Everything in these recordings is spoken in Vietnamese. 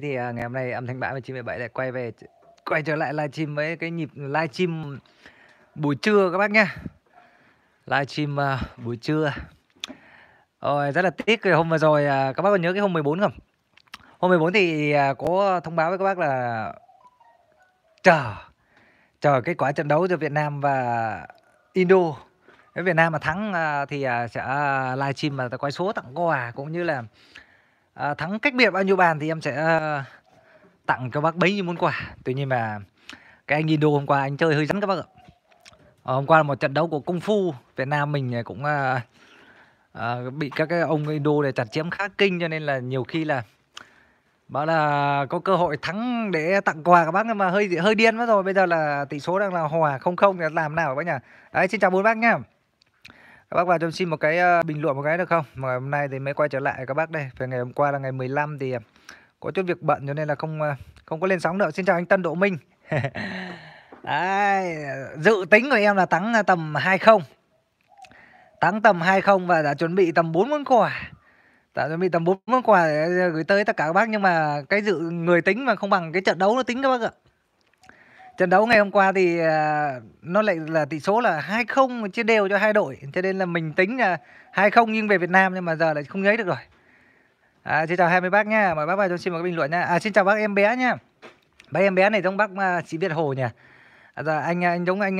thì, à, ngày hôm nay âm thanh bão 1977 lại quay về quay trở lại livestream với cái nhịp livestream buổi trưa các bác nhá. Livestream, à, buổi trưa. Rồi, rất là tiếc hôm vừa rồi, à, các bác còn nhớ cái hôm 14 không? Hôm 14 thì, à, có thông báo với các bác là chờ chờ kết quả trận đấu giữa Việt Nam và Indo. Nếu Việt Nam mà thắng, à, thì, à, sẽ à, livestream mà ta quay số tặng quà cũng như là à, thắng cách biệt bao nhiêu bàn thì em sẽ ờ, tặng cho bác bấy nhiêu món quà tuy nhiên mà cái anh Indo hôm qua anh chơi hơi rắn các bác ạ à, hôm qua là một trận đấu của công phu Việt Nam mình cũng à, à, bị các cái ông Indo này chặt chém khá kinh cho nên là nhiều khi là bảo là có cơ hội thắng để tặng quà các bác nhưng mà hơi hơi điên mất rồi bây giờ là tỷ số đang là hòa không không làm nào bác nhỉ đấy xin chào bốn bác nhá các bác vào cho xin một cái ờ, bình luận một cái được không? Mà hôm nay thì mới quay trở lại các bác đây. về ngày hôm qua là ngày 15 thì ờ, có chút việc bận cho nên là không ờ, không có lên sóng được. Xin chào anh Tân Độ Minh. Đấy, dự tính của em là thắng tầm 20. Thắng tầm 20 và đã chuẩn bị tầm 4 món quà. Đã chuẩn bị tầm 4 món quà để gửi tới tất cả các bác nhưng mà cái dự người tính mà không bằng cái trận đấu nó tính các bác ạ trận đấu ngày hôm qua thì à, nó lại là tỷ số là 2-0 chia đều cho hai đội cho nên là mình tính là 2-0 nhưng về Việt Nam nhưng mà giờ lại không lấy được rồi. À, xin chào hai mươi bác nha, mời bác vào cho xin một cái bình luận nha. À, xin chào bác em bé nhá. Bác em bé này giống bác chị à, Việt Hồ nhỉ. À, dạ, anh à, anh giống anh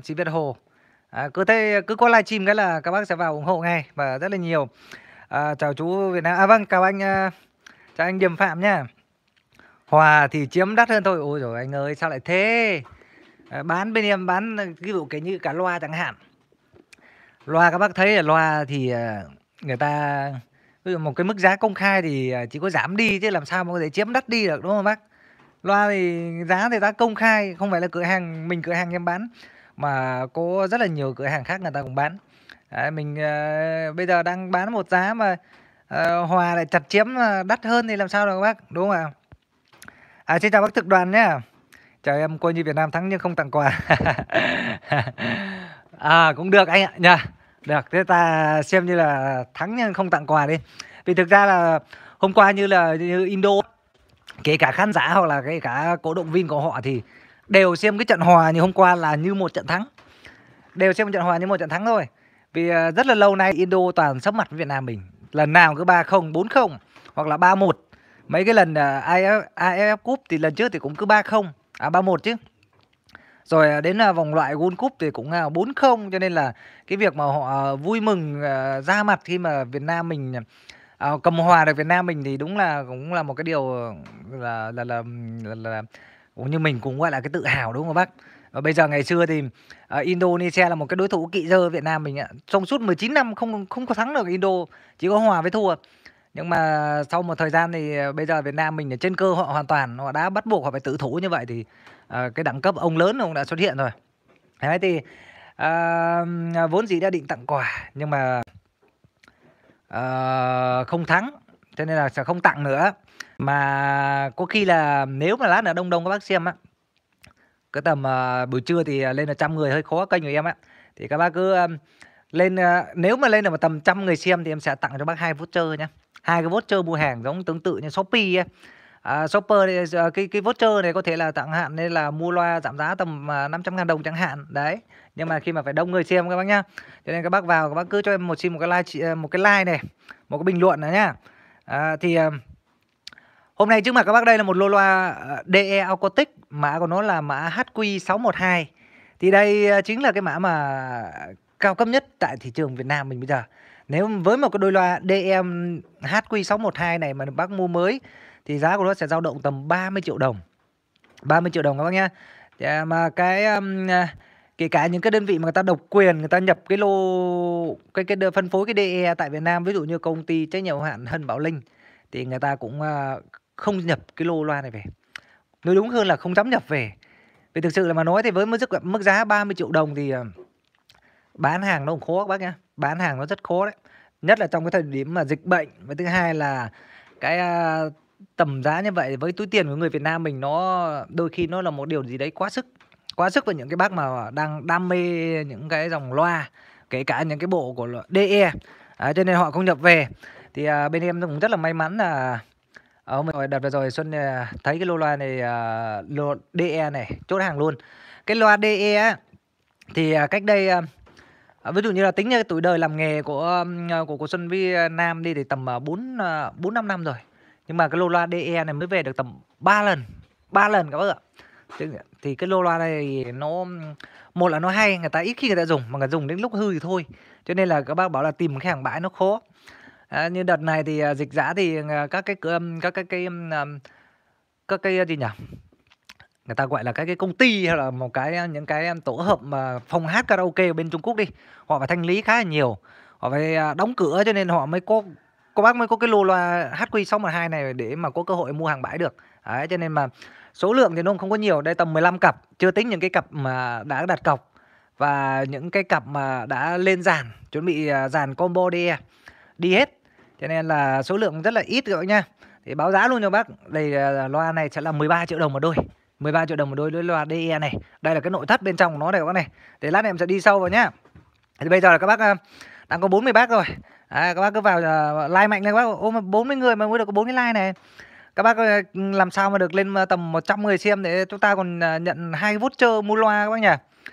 chị Việt Hồ. À, cứ thế cứ có livestream cái là các bác sẽ vào ủng hộ ngay và rất là nhiều. À, chào chú Việt Nam. À vâng, chào anh chào anh Điềm Phạm nha. Hòa thì chiếm đắt hơn thôi. Ôi rồi anh ơi sao lại thế? Ờ, bán bên em bán ví dụ cái như cả loa chẳng hạn. Loa các bác thấy là loa thì ờ, người ta ví dụ một cái mức giá công khai thì ờ, chỉ có giảm đi chứ làm sao mà có thể chiếm đắt đi được đúng không bác? Loa thì giá thì ta công khai, không phải là cửa hàng mình cửa hàng em bán mà có rất là nhiều cửa hàng khác người ta cũng bán. Đấy, mình uh, bây giờ đang bán một giá mà uh, Hòa lại chặt chiếm đắt hơn thì làm sao được các bác, đúng không ạ? À, xin chào bác thực đoàn nhé. Chào em coi như Việt Nam thắng nhưng không tặng quà. à cũng được anh ạ nha. Được, thế ta xem như là thắng nhưng không tặng quà đi. Vì thực ra là hôm qua như là như Indo kể cả khán giả hoặc là kể cả cổ động viên của họ thì đều xem cái trận hòa như hôm qua là như một trận thắng. Đều xem trận hòa như một trận thắng thôi. Vì à, rất là lâu nay Indo toàn sấp mặt với Việt Nam mình. Lần nào cứ 3-0, 4-0 hoặc là 3-1 mấy cái lần à, AFF AFF Cup thì lần trước thì cũng cứ 3-0 à 3-1 chứ rồi à, đến à, vòng loại World Cup thì cũng uh, 4-0 cho nên là cái việc mà họ vui mừng ra mặt khi mà Việt Nam mình cầm hòa được Việt Nam mình thì đúng là cũng là một cái điều là là là, là, là cũng như mình cũng gọi là cái tự hào đúng không bác? Và bây giờ ngày xưa thì uh, Indonesia là một cái đối thủ kỵ dơ Việt Nam mình ạ. Trong suốt 19 năm không không có thắng được Indo, chỉ có hòa với thua nhưng mà sau một thời gian thì ờ, bây giờ Việt Nam mình ở trên cơ họ hoàn toàn họ đã bắt buộc họ phải tự thủ như vậy thì uh, cái đẳng cấp ông lớn ông đã xuất hiện rồi đấy thì uh, vốn dĩ đã định tặng quà nhưng mà uh, không thắng cho nên là sẽ không tặng nữa mà có khi là nếu mà lát nữa đông đông các bác xem á cái tầm uh, buổi trưa thì lên là trăm người hơi khó kênh của em á thì các bác cứ uh, lên uh, nếu mà lên là một tầm trăm người xem thì em sẽ tặng cho bác hai voucher nhé hai cái voucher mua hàng giống tương tự như shopee ấy à, shopper này, cái cái voucher này có thể là tặng hạn nên là mua loa giảm giá tầm 500 à, ngàn đồng chẳng hạn đấy nhưng mà khi mà phải đông người xem các bác nhá cho nên các bác vào các bác cứ cho em một xin một cái like à, một cái like này một cái bình luận này nhá à, thì à, hôm nay trước mặt các bác đây là một lô loa DE Acoustic mã của nó là mã HQ612 thì đây chính là cái mã mà cao cấp nhất tại thị trường Việt Nam mình bây giờ nếu với một cái đôi loa DM HQ612 này mà bác mua mới thì giá của nó sẽ dao động tầm 30 triệu đồng. 30 triệu đồng các bác nhá. Dạ, mà cái um, kể cả những cái đơn vị mà người ta độc quyền người ta nhập cái lô cái cái phân phối cái DE tại Việt Nam ví dụ như công ty trách nhiệm hạn Hân Bảo Linh thì người ta cũng uh, không nhập cái lô loa này về. Nói đúng hơn là không dám nhập về. Vì thực sự là mà nói thì với mức mức giá 30 triệu đồng thì uh, bán hàng nó cũng khó các bác nhá bán hàng nó rất khó đấy nhất là trong cái thời điểm mà dịch bệnh và thứ hai là cái uh, tầm giá như vậy với túi tiền của người Việt Nam mình nó đôi khi nó là một điều gì đấy quá sức quá sức với những cái bác mà đang đam mê những cái dòng loa kể cả những cái bộ của DE à, cho nên họ không nhập về thì à, bên em cũng rất là may mắn là ở ờ, rồi đợt vừa rồi Xuân à, thấy cái lô loa này à, lô DE này chốt hàng luôn cái loa DE thì à, cách đây à, À, ví dụ như là tính ra tuổi đời làm nghề của, ờ, của của Xuân với ờ, Nam đi thì tầm, ờ, 4, ờ, 4-5 năm rồi, nhưng mà cái lô loa DE này mới về được tầm 3 lần, 3 lần các bác ạ. Thì cái lô loa này nó, một là nó hay, người ta ít khi người ta dùng, mà người dùng đến lúc hư thì thôi, cho nên là các bác bảo là tìm cái hàng bãi nó khó. Á, à, như đợt này thì, ờ, dịch giã thì, các cái các cái cái, các cái, gì nhỉ? người ta gọi là các cái công ty hay là một cái những cái tổ hợp mà phòng hát karaoke ở bên Trung Quốc đi họ phải thanh lý khá là nhiều họ phải à, đóng cửa cho nên họ mới có cô bác mới có cái lô loa HQ612 này để mà có cơ hội mua hàng bãi được đấy cho nên mà số lượng thì nó không có nhiều đây tầm 15 cặp chưa tính những cái cặp mà đã đặt cọc và những cái cặp mà đã lên dàn chuẩn bị à, dàn combo đi e đi hết cho nên là số lượng rất là ít rồi nha thì báo giá luôn cho bác đây à, loa này sẽ là 13 triệu đồng một đôi 13 triệu đồng một đôi lưỡi loa DE này. Đây là cái nội thất bên trong của nó này các bác này. Để lát này em sẽ đi sâu vào nhá. Thì bây giờ là các bác ờ, đang có 40 bác rồi. À, các bác cứ vào ờ, like mạnh lên các bác. Ôm 40 người mà mới được có 40 like này. Các bác ờ, làm sao mà được lên tầm 100 người xem để chúng ta còn nhận hai voucher mua loa các bác nhỉ.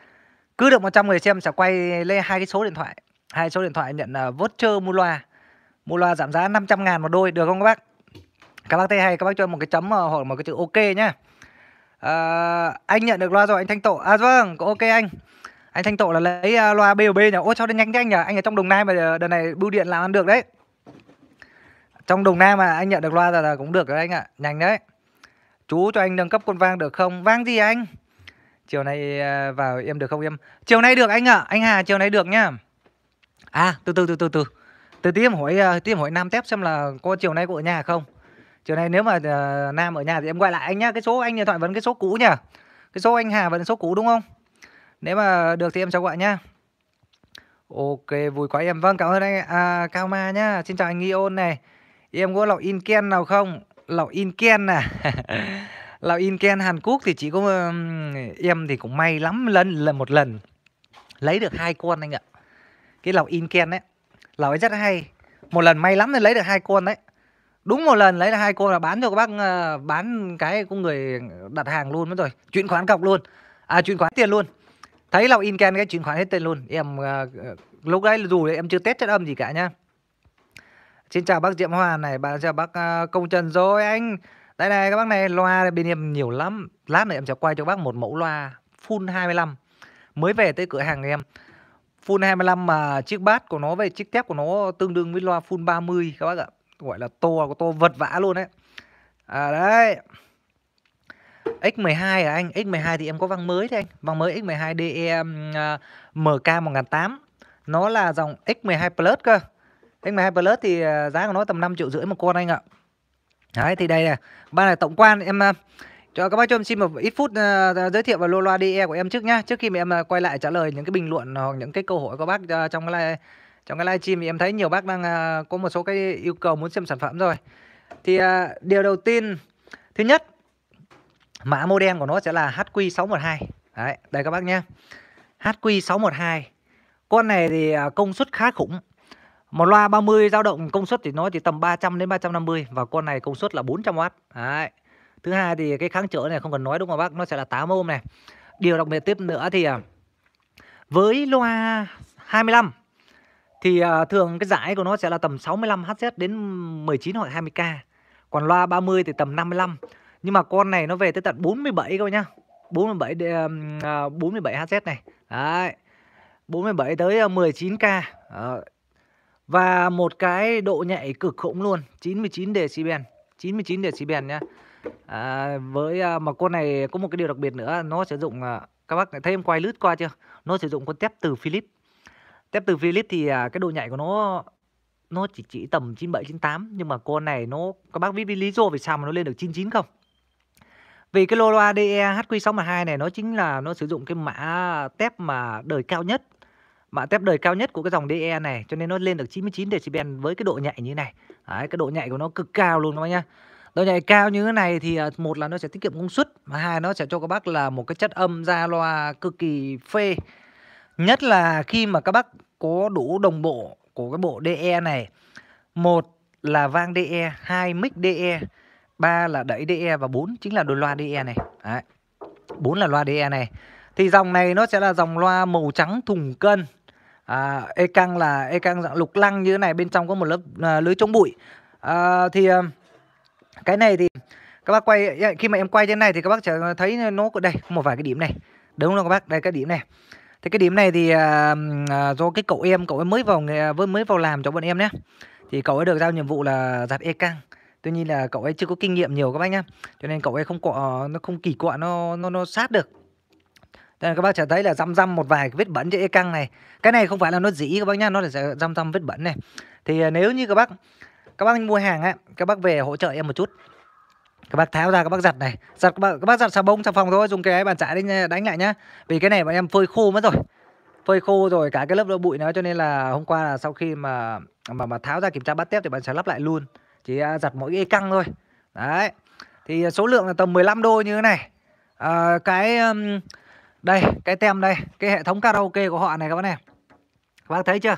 Cứ được 100 người xem sẽ quay lên hai cái số điện thoại. Hai số điện thoại nhận voucher mua loa. Mua loa giảm giá 500 ngàn một đôi được không các bác? Các bác thấy hay các bác cho một cái chấm hoặc một cái chữ ok nhá. Ờ, anh nhận được loa rồi anh thanh tổ à vâng có ok anh anh thanh tổ là lấy uh, loa bob nhỉ ô cho đến nhanh nhanh nhỉ anh ở trong đồng nai mà đợt này bưu điện làm ăn được đấy trong đồng nai mà anh nhận được loa rồi là cũng được rồi anh ạ à. nhanh đấy chú cho anh nâng cấp con vang được không vang gì anh chiều nay à, vào em được không em chiều nay được anh ạ à. anh hà chiều nay được nhá à từ từ từ từ từ từ tí em hỏi à, tí em hỏi nam tép xem là có chiều nay có ở nhà không chiều nay nếu mà uh, nam ở nhà thì em gọi lại anh nhá cái số anh điện thoại vẫn cái số cũ nhỉ cái số anh hà vẫn số cũ đúng không nếu mà được thì em cho gọi nhá ok vui quá em vâng cảm ơn anh à, cao ma nhá xin chào anh nghi ôn này em có lọc in ken nào không lọc in ken à lọc in ken hàn quốc thì chỉ có um, em thì cũng may lắm lần lần một lần lấy được hai con anh ạ cái lọc in ken đấy lọc ấy rất hay một lần may lắm thì lấy được hai con đấy Đúng một lần lấy là hai cô là bán cho các bác ờ, bán cái của người đặt hàng luôn mất rồi. Chuyển khoản cọc luôn. À chuyển khoản tiền luôn. Thấy lòng in ken cái chuyển khoản hết tiền luôn. Em ờ, ờ, lúc đấy dù là em chưa test chất âm gì cả nhá. Xin chào bác Diệm Hoa này, bạn chào bác Công Trần rồi anh. Đây này các bác này, loa bên em nhiều lắm. Lát nữa em sẽ quay cho bác một mẫu loa full 25. Mới về tới cửa hàng em. Full 25 mà chiếc bát của nó về chiếc tép của nó tương đương với loa full 30 các bác ạ gọi là to của tô vật vã luôn đấy à đấy X12 à anh X12 thì em có văng mới đấy anh văng mới X12 DE uh, MK 1008 nó là dòng X12 Plus cơ X12 Plus thì à, giá của nó tầm 5 triệu rưỡi một con anh ạ đấy thì đây này ban này tổng quan em à, cho các bác cho em xin một ít phút à, giới thiệu và lô loa DE của em trước nhá trước khi mà em quay lại trả lời những cái bình luận hoặc những cái câu hỏi của bác trong cái live trong cái livestream thì em thấy nhiều bác đang à, có một số cái yêu cầu muốn xem sản phẩm rồi thì à, điều đầu tiên thứ nhất mã modem của nó sẽ là HQ612 đấy đây các bác nhé HQ612 con này thì à, công suất khá khủng một loa 30 dao động công suất thì nó chỉ tầm 300 đến 350 và con này công suất là 400W đấy thứ hai thì cái kháng trở này không cần nói đúng không bác nó sẽ là 8 ôm này điều đặc biệt tiếp nữa thì với loa 25 thì uh, thường cái giải của nó sẽ là tầm 65 Hz đến 19 hoặc 20k. Còn loa 30 thì tầm 55. Nhưng mà con này nó về tới tận 47 các bạn nhá. 47 uh, 47 Hz này. Đấy. 47 tới 19k. À, Đấy. Và một cái độ nhạy cực khủng luôn, 99 decibel, 99 decibel nhá. À, với à, mà con này có một cái điều đặc biệt nữa, nó sử dụng à, các bác thấy em quay lướt qua chưa? Nó sử dụng con tép từ Philips Tép từ Philip thì à, cái độ nhạy của nó nó chỉ chỉ tầm 97 98 nhưng mà con này nó các bác biết lý do vì sao mà nó lên được 99 không? Vì cái lô loa dehq HQ612 này nó chính là nó sử dụng cái mã tép mà đời cao nhất. Mã tép đời cao nhất của cái dòng DE này cho nên nó lên được 99 decibel với cái độ nhạy như thế này. Đấy, cái độ nhạy của nó cực cao luôn các bác nhá. Độ nhạy cao như thế này thì à, một là nó sẽ tiết kiệm công suất mà hai nó sẽ cho các bác là một cái chất âm ra loa cực kỳ phê. Nhất là khi mà các bác có đủ đồng bộ của cái bộ DE này. Một là vang DE, hai mic DE, ba là đẩy DE và bốn chính là đôi loa DE này. Đấy. 4 là loa DE này. Thì dòng này nó sẽ là dòng loa màu trắng thùng cân. À, e căng là e căng dạng lục lăng như thế này bên trong có một lớp à, lưới chống bụi. À, thì à, cái này thì các bác quay khi mà em quay trên này thì các bác sẽ thấy nó có đây một vài cái điểm này. Đúng không các bác? Đây các điểm này thế cái điểm này thì à, à, do cái cậu em, cậu ấy mới vào nghề- à, với mới vào làm cho bọn em nhé Thì cậu ấy được giao nhiệm vụ là giặt e căng. Tuy nhiên là cậu ấy chưa có kinh nghiệm nhiều các bác nhá. Cho nên cậu ấy không có nó không kỳ quạ nó nó nó sát được. Đây là các bác sẽ thấy là răm răm một vài cái vết bẩn trên e căng này. Cái này không phải là nó dĩ các bác nhá, nó là răm răm vết bẩn này. Thì nếu như các bác các bác mua hàng á, các bác về hỗ trợ em một chút các bác tháo ra các bác giặt này giặt các bác, các bác giặt xà bông xà phòng thôi dùng cái bàn chải đánh, đánh lại nhá vì cái này bọn em phơi khô mất rồi phơi khô rồi cả cái lớp đỗ bụi nó cho nên là hôm qua là sau khi mà mà mà tháo ra kiểm tra bát tép thì bạn sẽ lắp lại luôn chỉ à, giặt mỗi cái căng thôi đấy thì số lượng là tầm 15 đôi như thế này à, cái đây cái tem đây cái hệ thống karaoke của họ này các bạn này các bác thấy chưa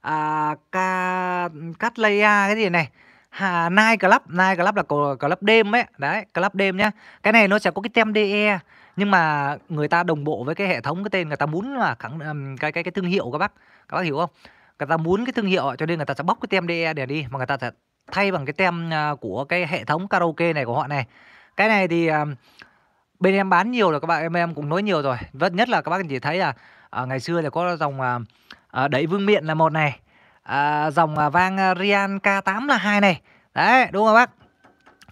à, ca cắt cái gì này Hà Night Club, Night Club là club đêm ấy, đấy, club đêm nhá. Cái này nó sẽ có cái tem DE nhưng mà người ta đồng bộ với cái hệ thống cái tên người ta muốn là khẳng cái cái cái thương hiệu các bác. Các bác hiểu không? Người ta muốn cái thương hiệu cho nên người ta sẽ bóc cái tem DE để đi mà người ta sẽ thay bằng cái tem à, của cái hệ thống karaoke này của họ này. Cái này thì à, bên em bán nhiều rồi các bạn em em cũng nói nhiều rồi. Vất nhất là các bác chỉ thấy là à, ngày xưa là có dòng đẩy vương miện là một này Ờ, à, dòng vang à, Rian K8 là hai này đấy đúng không bác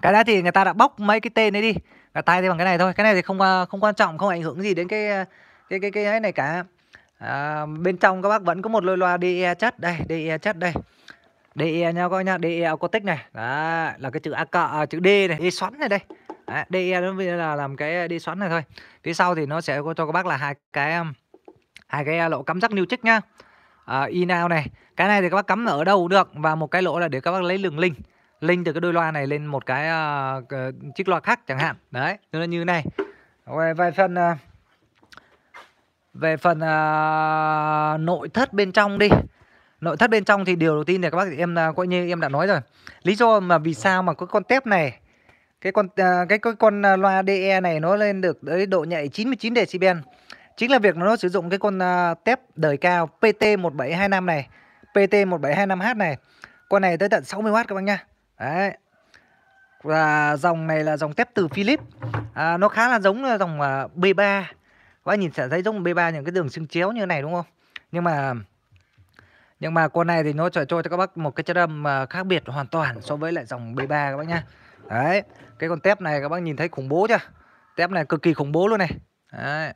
cái đó thì người ta đã bóc mấy cái tên đấy đi người tay thì bằng cái này thôi cái này thì không à, không quan trọng không ảnh hưởng gì đến cái à, cái cái cái này cả à, bên trong các bác vẫn có một lôi loa DE chất đây DE chất đây DE nha coi nha DE acoustic này đó, là cái chữ A cọ chữ D này D xoắn này đây DE nó là làm cái D xoắn này thôi phía sau thì nó sẽ cho các bác là hai cái hai cái lỗ cắm rắc new chích nhá à, ờ, in out này cái này thì các bác cắm ở đâu cũng được và một cái lỗ là để các bác lấy đường link link từ cái đôi loa này lên một cái uh, chiếc loa khác chẳng hạn đấy nó như này về về phần uh, về phần uh, nội thất bên trong đi nội thất bên trong thì điều đầu tiên là các bác em coi như em đã nói rồi lý do mà vì sao mà cái con tép này cái con cái, cái con loa DE này nó lên được tới độ nhạy 99 decibel chính là việc nó sử dụng cái con uh, tép đời cao PT1725 này PT1725H này Con này tới tận 60W các bác nhá Đấy Và dòng này là dòng tép từ Philips à, Nó khá là giống dòng à, B3 Các bác nhìn sẽ thấy giống B3 những cái đường xương chéo như này đúng không Nhưng mà Nhưng mà con này thì nó cho cho các bác một cái chất âm à, khác biệt hoàn toàn so với lại dòng B3 các bác nhá Đấy Cái con tép này các bác nhìn thấy khủng bố chưa Tép này cực kỳ khủng bố luôn này Đấy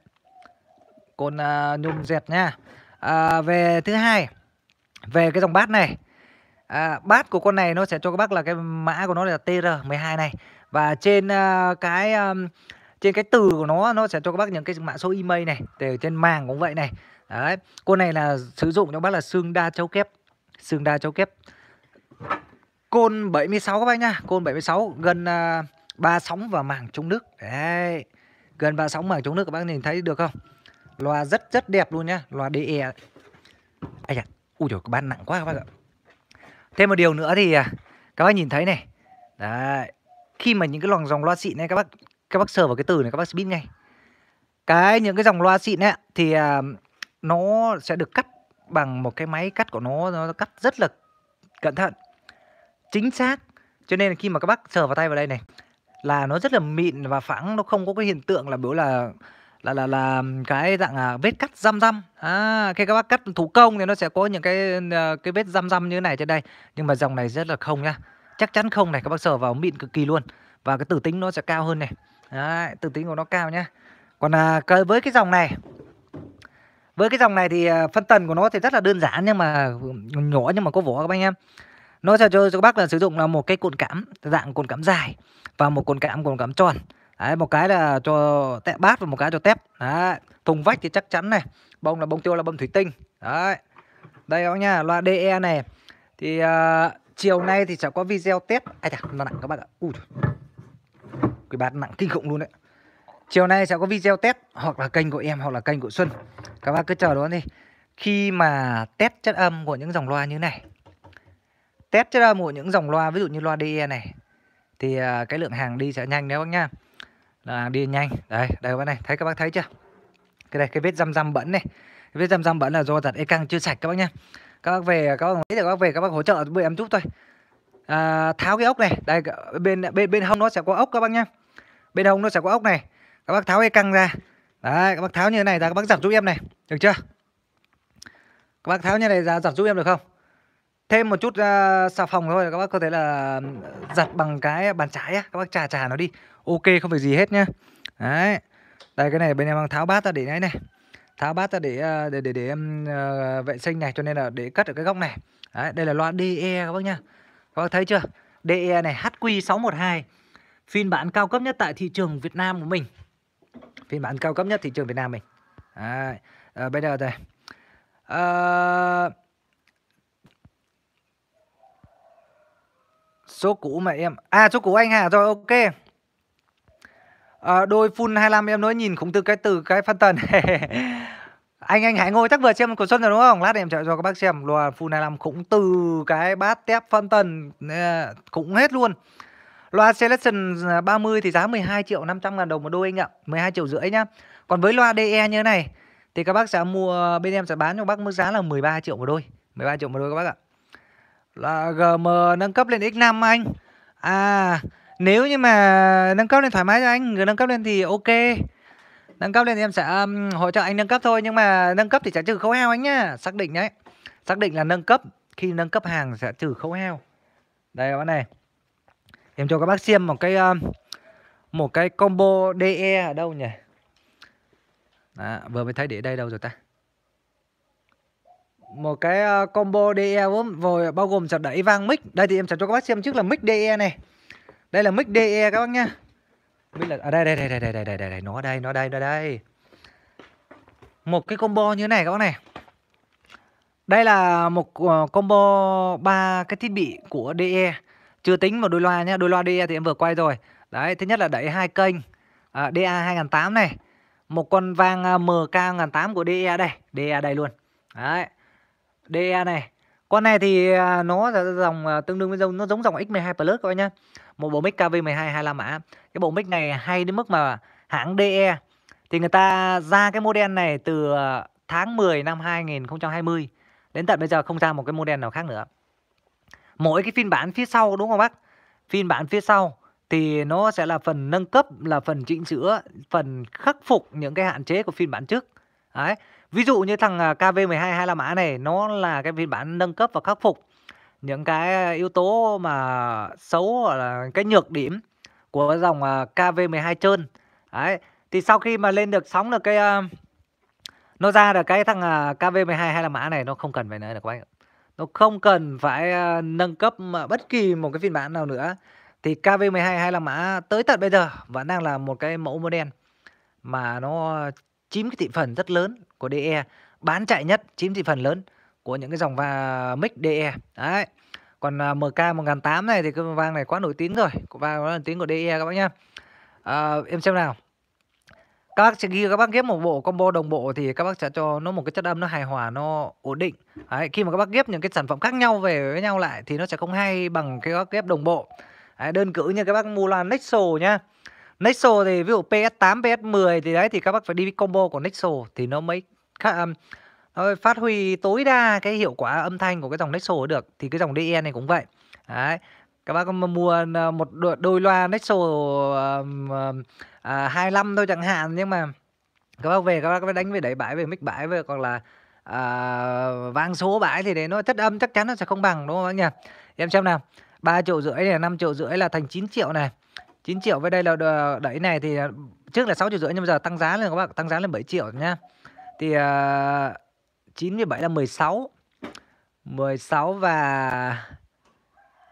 Con uh, nhôm dẹt nha à, Về thứ hai về cái dòng bát này à, bát của con này nó sẽ cho các bác là cái mã của nó là TR12 này và trên uh, cái um, trên cái từ của nó nó sẽ cho các bác những cái mã số email này từ trên màng cũng vậy này đấy con này là sử dụng cho bác là xương đa chấu kép xương đa chấu kép côn 76 các bác nhá côn 76 gần uh, ba sóng và màng chống nước đấy gần ba sóng màng chống nước các bác nhìn thấy được không loa rất rất đẹp luôn nhá loa DE ấy Ui trời, các bác nặng quá các bác ạ Thêm một điều nữa thì à, các bác nhìn thấy này Đấy Khi mà những cái lòng dòng loa xịn này các bác Các bác sờ vào cái từ này các bác sẽ biết ngay Cái những cái dòng loa xịn ấy Thì uh, nó sẽ được cắt bằng một cái máy cắt của nó Nó cắt rất là cẩn thận Chính xác Cho nên là khi mà các bác sờ vào tay vào đây này Là nó rất là mịn và phẳng Nó không có cái hiện tượng là biểu là là là là cái dạng là vết cắt răm răm à, khi các bác cắt thủ công thì nó sẽ có những cái ờ, cái vết răm răm như thế này trên đây nhưng mà dòng này rất là không nhá chắc chắn không này các bác sờ vào mịn cực kỳ luôn và cái tử tính nó sẽ cao hơn này Đấy, tử tính của nó cao nhá còn à, với cái dòng này với cái dòng này thì à, phân tần của nó thì rất là đơn giản nhưng mà nhỏ nhưng mà có vỏ các anh em nó sẽ cho, cho các bác là sử dụng là một cái cuộn cảm dạng cuộn cảm dài và một cuộn cảm cuộn cảm tròn Đấy, một cái là cho tép bát và một cái cho tép. Đấy, thùng vách thì chắc chắn này. Bông là bông tiêu là bông thủy tinh. Đấy. Đây các nha loa DE này. Thì uh, chiều nay thì sẽ có video test. Ai chà, nó nặng các bạn ạ. Ui. Cái bát nặng kinh khủng luôn đấy. Chiều nay sẽ có video test hoặc là kênh của em hoặc là kênh của Xuân. Các bác cứ chờ đón đi. Khi mà test chất âm của những dòng loa như này. Test chất âm của những dòng loa ví dụ như loa DE này thì à, cái lượng hàng đi sẽ nhanh đấy bác nha là đi nhanh đấy đây các bác này thấy các bác thấy chưa cái này cái vết răm răm bẩn này cái vết răm răm bẩn là do giặt e căng chưa sạch các bác nhá các bác về các bác lấy được các bác về các bác hỗ trợ bụi em giúp thôi à, tháo cái ốc này đây bên bên bên hông nó sẽ có ốc các bác nhá bên hông nó sẽ có ốc này các bác tháo e căng ra đấy các bác tháo như thế này ra các bác giặt giúp em này được chưa các bác tháo như này ra giặt giúp em được không Thêm một chút, a, ờ, xà phòng thôi các bác có thể là giặt bằng cái bàn chải á, các bác chà chà nó đi. OK, không phải gì hết nhá. Đấy. Đây cái này bên em đang tháo bát ra để nãy này. Tháo bát ra để ờ, để để, để em uh, ờ, vệ sinh này cho nên là để cất ở cái góc này. Đấy, đây là loa DE các bác nhá. Các bác thấy chưa? DE này HQ612. Phiên bản cao cấp nhất tại thị trường Việt Nam của mình. Phiên bản cao cấp nhất thị trường Việt Nam mình. Đấy. À, bây giờ đây. À, Số cũ mà em À số cũ anh Hà rồi ok à, Đôi full 25 em nói nhìn cũng từ cái từ cái phân tần Anh anh hãy ngồi chắc vừa xem của Xuân rồi đúng không? Lát em chạy cho các bác xem Lùa full 25 cũng từ cái bát tép phân tần ờ, Cũng hết luôn Loa Selection 30 ờ, thì giá 12 triệu 500 ngàn đồng một đôi anh ạ 12 triệu rưỡi nhá Còn với loa DE như thế này Thì các bác sẽ mua Bên em sẽ bán cho các bác mức giá là 13 triệu một đôi 13 triệu một đôi các bác ạ là GM nâng cấp lên X5 anh à nếu như mà nâng cấp lên thoải mái cho anh người nâng cấp lên thì ok nâng cấp lên thì em sẽ um, hỗ trợ anh nâng cấp thôi nhưng mà nâng cấp thì trả trừ khấu hao anh nhá xác định đấy xác định là nâng cấp khi nâng cấp hàng sẽ trừ khấu hao đây các bạn này em cho các bác xem một cái um, một cái combo DE ở đâu nhỉ à, vừa mới thấy để đây đâu rồi ta một cái ờ, combo DE rồi bao gồm chặt đẩy vang mic. Đây thì em sẽ cho các bác xem trước là mic DE này. Đây là mic DE các bác nhá. Mic là ở à, đây đây đây đây đây đây đây đây nó đây nó đây nó đây. Một cái combo như thế này các bác này. Đây là một ờ, combo ba cái thiết bị của DE. Chưa tính một đôi loa nhá, đôi loa DE thì em vừa quay rồi. Đấy, thứ nhất là đẩy hai kênh à, DA e 2008 này. Một con vang ờ, MK 1008 của DE đây, DE đây luôn. Đấy. DE này. Con này thì à, nó là dòng à, tương đương với dòng nó giống dòng X12 Plus các bạn nhá. Một bộ mic KV12 25 mã. Cái bộ mic này hay đến mức mà hãng DE thì người ta ra cái model này từ à, tháng 10 năm 2020 đến tận bây giờ không ra một cái model nào khác nữa. Mỗi cái phiên bản phía sau đúng không bác? Phiên bản phía sau thì nó sẽ là phần nâng cấp là phần chỉnh sửa phần khắc phục những cái hạn chế của phiên bản trước đấy Ví dụ như thằng à, KV12 Hai La Mã này nó là cái phiên bản nâng cấp và khắc phục những cái yếu tố mà xấu hoặc là cái nhược điểm của dòng à, KV12 trơn. Đấy, thì sau khi mà lên được sóng được cái uh, nó ra được cái thằng uh, KV12 hay là mã này nó không cần phải nữa được các anh ạ. Nó không cần phải uh, nâng cấp mà bất kỳ một cái phiên bản nào nữa. Thì KV12 hay là mã tới tận bây giờ vẫn đang là một cái mẫu model mà nó chiếm cái thị phần rất lớn của DE bán chạy nhất chiếm thị phần lớn của những cái dòng và mix DE đấy còn à, MK 1008 này thì cái vang này quá nổi tiếng rồi vang nổi tiếng của DE các bác nhá à, em xem nào các bác sẽ ghi các bác ghép một bộ combo đồng bộ thì các bác sẽ cho nó một cái chất âm nó hài hòa nó ổn định đấy, khi mà các bác ghép những cái sản phẩm khác nhau về với nhau lại thì nó sẽ không hay bằng cái các ghép đồng bộ đấy, đơn cử như các bác mua loa Nexo nhá Nexo thì ví dụ PS8, PS10 thì đấy thì các bác phải đi với combo của Nexo thì nó mới nó phát huy tối đa cái hiệu quả âm thanh của cái dòng Nexo được thì cái dòng DE này cũng vậy. Đấy. Các bác mua ờ, một đôi loa Nexo um, uh, à, 25 thôi chẳng hạn nhưng mà các bác về các bác mới đánh về đẩy bãi về mic bãi về còn là à, vang số bãi thì để nó chất âm chắc chắn nó sẽ không bằng đúng không bác nhỉ em xem nào ba triệu rưỡi này năm triệu rưỡi là thành 9 triệu này 9 triệu với đây là đẩy này thì à, trước là 6 triệu rưỡi nhưng bây giờ tăng giá lên các bác tăng giá lên 7 triệu nhá thì uh, 9 với 7 là 16 16 và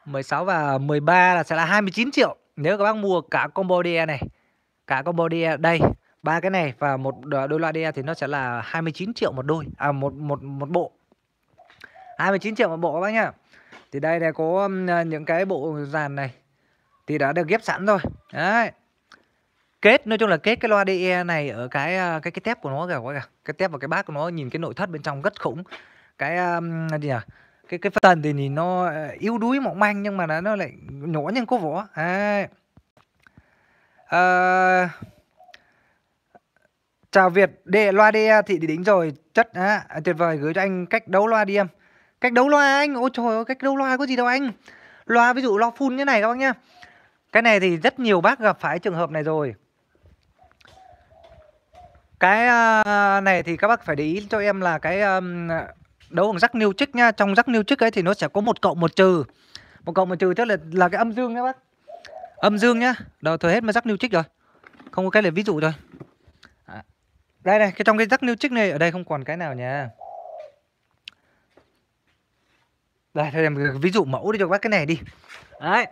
16 và 13 là sẽ là 29 triệu nếu các bác mua cả combo DE này cả combo DE đây ba cái này và một đôi loa DE thì nó sẽ là 29 triệu một đôi à một một một bộ 29 triệu một bộ các bác nhá thì đây này có à, những cái bộ dàn này thì đã được ghép sẵn rồi đấy kết nói chung là kết cái loa DE này ở cái à, cái cái tép của nó kìa quá kìa cái tép và cái bát của nó nhìn cái nội thất bên trong rất khủng cái um, gì nhỉ cái cái phần thì nhìn nó à, yếu đuối mỏng manh nhưng mà nó nó lại nhỏ nhưng có vỏ đấy. À, chào Việt đệ loa DE thì đính rồi chất à, tuyệt vời gửi cho anh cách đấu loa đi em cách đấu loa anh ôi trời ơi cách đấu loa có gì đâu anh loa ví dụ loa full như này các bác nhá cái này thì rất nhiều bác gặp phải trường hợp này rồi. Cái à, này thì các bác phải để ý cho em là cái đấu bằng rắc nêu trích nha. Trong rắc nêu trích ấy thì nó sẽ có một cộng một trừ. Một cộng một trừ tức là là cái âm dương nhá bác. Âm dương nhá. Đầu thời hết mà rắc nêu trích rồi. Không có cái để ví dụ rồi. À, đây này, cái trong cái rắc nêu trích này ở đây không còn cái nào nha. Đây, thầy làm ví dụ mẫu đi cho các bác cái này đi. Đấy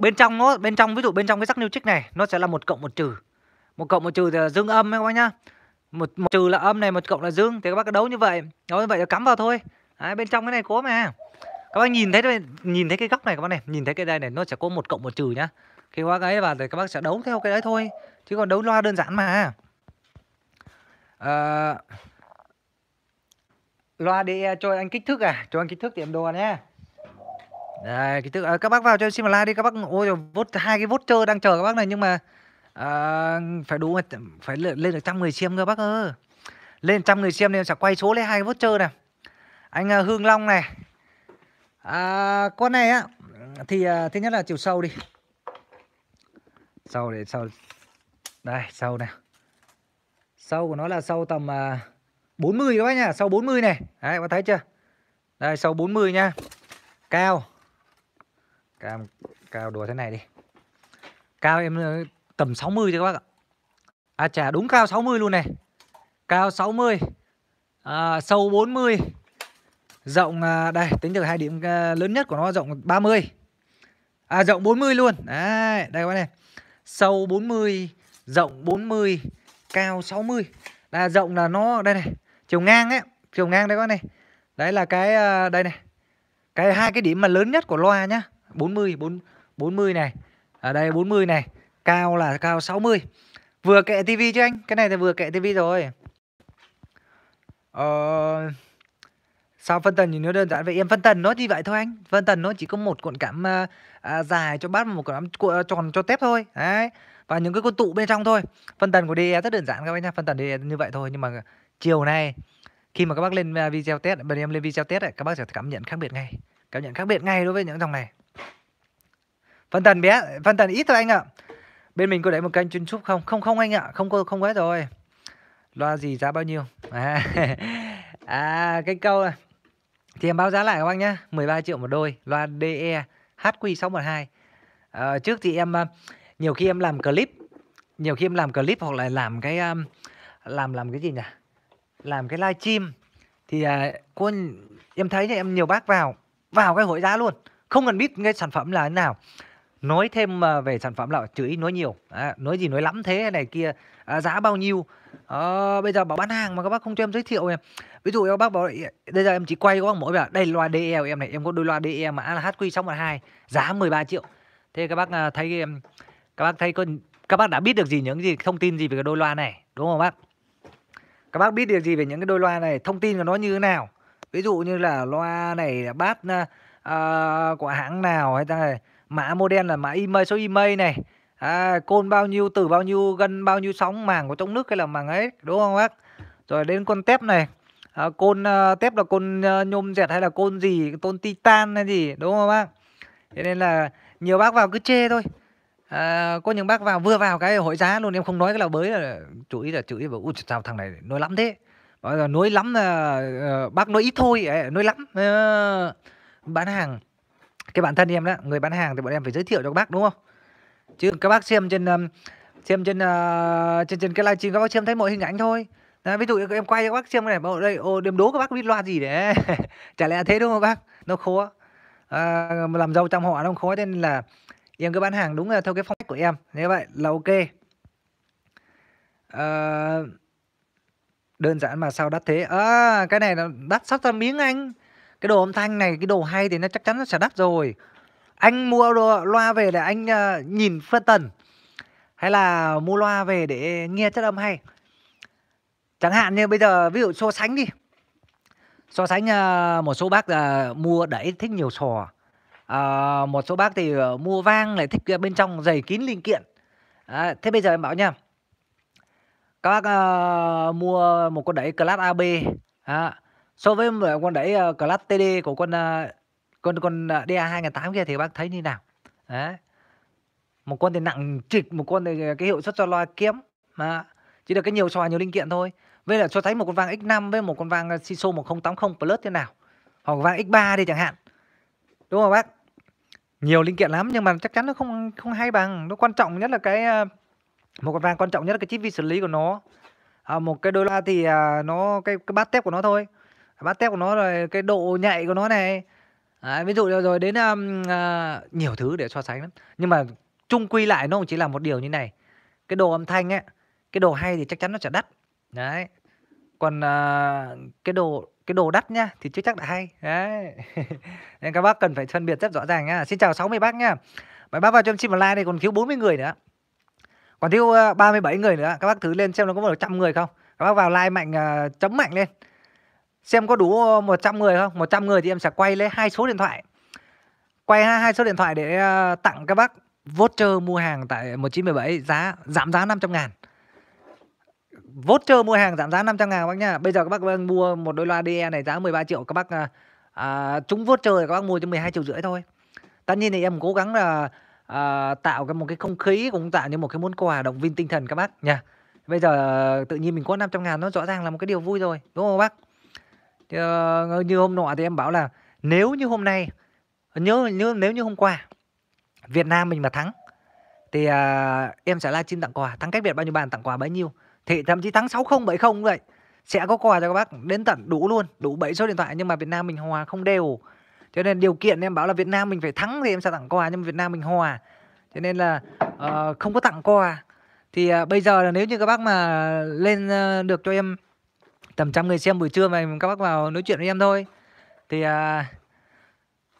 bên trong nó bên trong ví dụ bên trong cái sắc new trích này nó sẽ là một cộng một trừ một cộng một trừ thì là dương âm các bác nhá một, một trừ là âm này một cộng là dương thì các bác đấu như vậy đấu như vậy là cắm vào thôi Đấy, bên trong cái này có mà các bác nhìn thấy nhìn thấy cái góc này các bác này nhìn thấy cái đây này nó sẽ có một cộng một trừ nhá khi các ấy vào thì các bác sẽ đấu theo cái đấy thôi chứ còn đấu loa đơn giản mà à, loa để cho anh kích thước à cho anh kích thước tiệm đồ nhé đây cái tức à, các bác vào cho em xin một like đi các bác. Ôi giời, vốt hai cái chơi đang chờ các bác này nhưng mà à, phải đủ phải lên được trăm người xem cơ bác ơi. Lên trăm người xem nên sẽ quay số lấy hai cái chơi này. Anh à, Hương Long này. À, con này á thì à, thứ nhất là chiều sâu đi. Sâu để sâu. Đây, sâu này. Sâu của nó là sâu tầm à, 40 các bác nhá, sâu 40 này. Đấy, các thấy chưa? Đây sâu 40 nha. Cao cao cao đùa thế này đi cao em ờ, tầm 60 cho các bác ạ à chà đúng cao 60 luôn này cao 60 à, sâu 40 rộng à, đây tính được hai điểm à, lớn nhất của nó rộng 30 à rộng 40 luôn đấy đây các bạn này sâu 40 rộng 40 cao 60 là rộng là nó đây này chiều ngang ấy chiều ngang đây các bạn này đấy là cái à, đây này cái hai cái điểm mà lớn nhất của loa nhá 40 4 40 này. Ở đây 40 này, cao là cao 60. Vừa kệ tivi chứ anh, cái này thì vừa kệ tivi rồi. Ờ sao phân tần thì nó đơn giản vậy em phân tần nó như vậy thôi anh phân tần nó chỉ có một cuộn cảm à, à, dài cho bát một cuộn cảm à, tròn cho tép thôi đấy và những cái con tụ bên trong thôi phân tần của DE rất đơn giản các bác nha phân tần DE như vậy thôi nhưng mà chiều nay khi mà các bác lên à, video test bên em lên video test ấy, các bác sẽ cảm nhận khác biệt ngay cảm nhận khác biệt ngay đối với những dòng này Phân tần bé, Phân tần ít thôi anh ạ. Bên mình có để một kênh chuyên trúc không? Không không anh ạ, không có không hết rồi. Loa gì giá bao nhiêu? À, à cái câu này. Thì em báo giá lại các anh nhá, 13 triệu một đôi, loa DE HQ612. À, trước thì em à, nhiều khi em làm clip, nhiều khi em làm clip hoặc là làm cái à, làm làm cái gì nhỉ? Làm cái live stream thì à, cô em thấy em nhiều bác vào vào cái hội giá luôn, không cần biết cái sản phẩm là thế nào nói thêm à, về sản phẩm là chửi nói nhiều à, nói gì nói lắm thế này kia à, giá bao nhiêu à, bây giờ bảo bán hàng mà các bác không cho em giới thiệu em ví dụ các bác bảo bây giờ em chỉ quay có bằng mỗi bảo đây loa DE em này em có đôi loa DE mã là một hai giá 13 triệu thế các bác à, thấy các bác thấy có các bác đã biết được gì những gì thông tin gì về cái đôi loa này đúng không bác các bác biết được gì về những cái đôi loa này thông tin của nó như thế nào ví dụ như là loa này bát uh, của hãng nào hay ta này mã model là mã email số email này à, côn bao nhiêu từ bao nhiêu gần bao nhiêu sóng màng của trong nước hay là màng ấy đúng không bác rồi đến con tép này à, côn uh, tép là côn uh, nhôm dẹt hay là côn gì côn titan hay gì đúng không bác thế nên là nhiều bác vào cứ chê thôi à, có những bác vào vừa vào cái hội giá luôn em không nói cái là bới là chủ ý là chửi và ui sao thằng này nói lắm thế nói là nói lắm là uh, bác nói ít thôi nói lắm uh, bán hàng cái bản thân em đó người bán hàng thì bọn em phải giới thiệu cho các bác đúng không chứ các bác xem trên xem trên uh, trên trên cái livestream các bác xem thấy mọi hình ảnh thôi Đấy, ví dụ em quay cho các bác xem này bảo đây ô đêm đố các bác biết loa gì để chả lẽ thế đúng không bác nó khó à, ờ, làm giàu trong họ nó không khó nên là em cứ bán hàng đúng là theo cái phong cách của em như vậy là ok à, đơn giản mà sao đắt thế à, cái này là đắt sắp ra miếng anh cái đồ âm thanh này cái đồ hay thì nó chắc chắn nó sẽ đắt rồi anh mua loa về để anh uh, nhìn phân tần hay là mua loa về để nghe chất âm hay chẳng hạn như bây giờ ví dụ so sánh đi so sánh uh, một số bác là ờ, mua đẩy thích nhiều sò à, một số bác thì uh, mua vang lại thích bên trong dày kín linh kiện à, thế bây giờ em bảo nha các bác uh, mua một con đẩy class AB à, So với m ờ, con đẩy, ơ, ờ, Class TD của con, a, ờ, con con, a, da tám kia thì bác thấy như nào? Đấy. Một con thì nặng trịch, một con thì, cái hiệu suất cho loa kém, mà chỉ được cái nhiều xòa, nhiều linh kiện thôi. Với là cho thấy một con vàng X5 với một con vàng một a, tám 1080 Plus thế nào, hoặc vàng X3 đi chẳng hạn. Đúng không bác? Nhiều linh kiện lắm nhưng mà chắc chắn nó không không hay bằng, nó quan trọng nhất là cái, một con vàng quan trọng nhất là cái chip vi xử lý của nó. À, một cái đô la thì, nó cái cái bát tép của nó thôi bát tép của nó rồi cái độ nhạy của nó này. Đấy, ví dụ rồi đến um, à, nhiều thứ để so sánh lắm. Nhưng mà chung quy lại nó cũng chỉ là một điều như này. Cái đồ âm thanh ấy, cái đồ hay thì chắc chắn nó sẽ đắt. Đấy. Còn à, cái đồ cái đồ đắt nhá thì chưa chắc là hay. Đấy. Nên các bác cần phải phân biệt rất rõ ràng nhá. Xin chào 60 bác nhá. Mấy bác vào cho em xin một like này còn thiếu 40 người nữa. Còn thiếu 37 à, người nữa. Các bác thử lên xem nó có một trăm người không. Các bác vào like mạnh à, chấm mạnh lên xem có đủ 100 ờ, người không 100 người thì em sẽ quay lấy hai số điện thoại quay hai số điện thoại để ờ, tặng các bác voucher mua hàng tại 1917 giá giảm giá 500 ngàn voucher mua hàng giảm giá 500 ngàn các bác nha bây giờ các bác mua một đôi loa DE này giá 13 triệu các bác ờ, à, trúng voucher các bác mua cho 12 triệu rưỡi thôi tất nhiên thì em cố gắng là à, tạo cái một cái không khí cũng tạo như một cái món quà động viên tinh thần các bác nha bây giờ tự nhiên mình có 500 ngàn nó rõ ràng là một cái điều vui rồi đúng không bác Ờ, như hôm nọ thì em bảo là nếu như hôm nay nhớ nhớ nếu như hôm qua Việt Nam mình mà thắng thì uh, em sẽ là livestream tặng quà thắng cách biệt bao nhiêu bàn tặng quà bấy nhiêu thì thậm chí thắng sáu không bảy không vậy sẽ có quà cho các bác đến tận đủ luôn đủ bảy số điện thoại nhưng mà Việt Nam mình hòa không đều cho nên điều kiện em bảo là Việt Nam mình phải thắng thì em sẽ tặng quà nhưng mà Việt Nam mình hòa cho nên là uh, không có tặng quà thì uh, bây giờ là nếu như các bác mà lên uh, được cho em tầm trăm người xem buổi trưa mà các bác vào nói chuyện với em thôi thì à,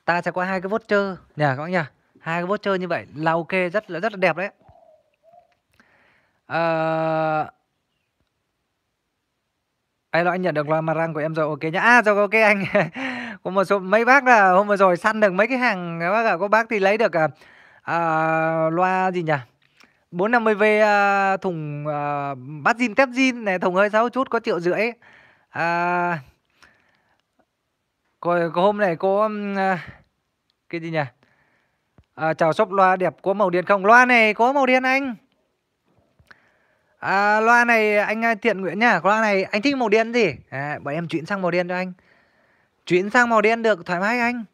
ta sẽ có hai cái voucher nhỉ các bác nhỉ hai cái voucher như vậy là ok rất là rất là đẹp đấy à, ai lo anh nhận được loa mặt răng của em rồi ok nhá à rồi ok anh có một số mấy bác là hôm vừa rồi săn được mấy cái hàng các bác ạ à, có bác thì lấy được à, à, loa gì nhỉ 450V à, thùng à, bát zin tép zin này thùng hơi sáu chút có triệu rưỡi. À, có, có hôm này có à, cái gì nhỉ? À, chào shop loa đẹp có màu đen không? Loa này có màu đen anh. À, loa này anh à, thiện nguyện nhá. Loa này anh thích màu đen gì? À, bọn em chuyển sang màu đen cho anh. Chuyển sang màu đen được thoải mái anh.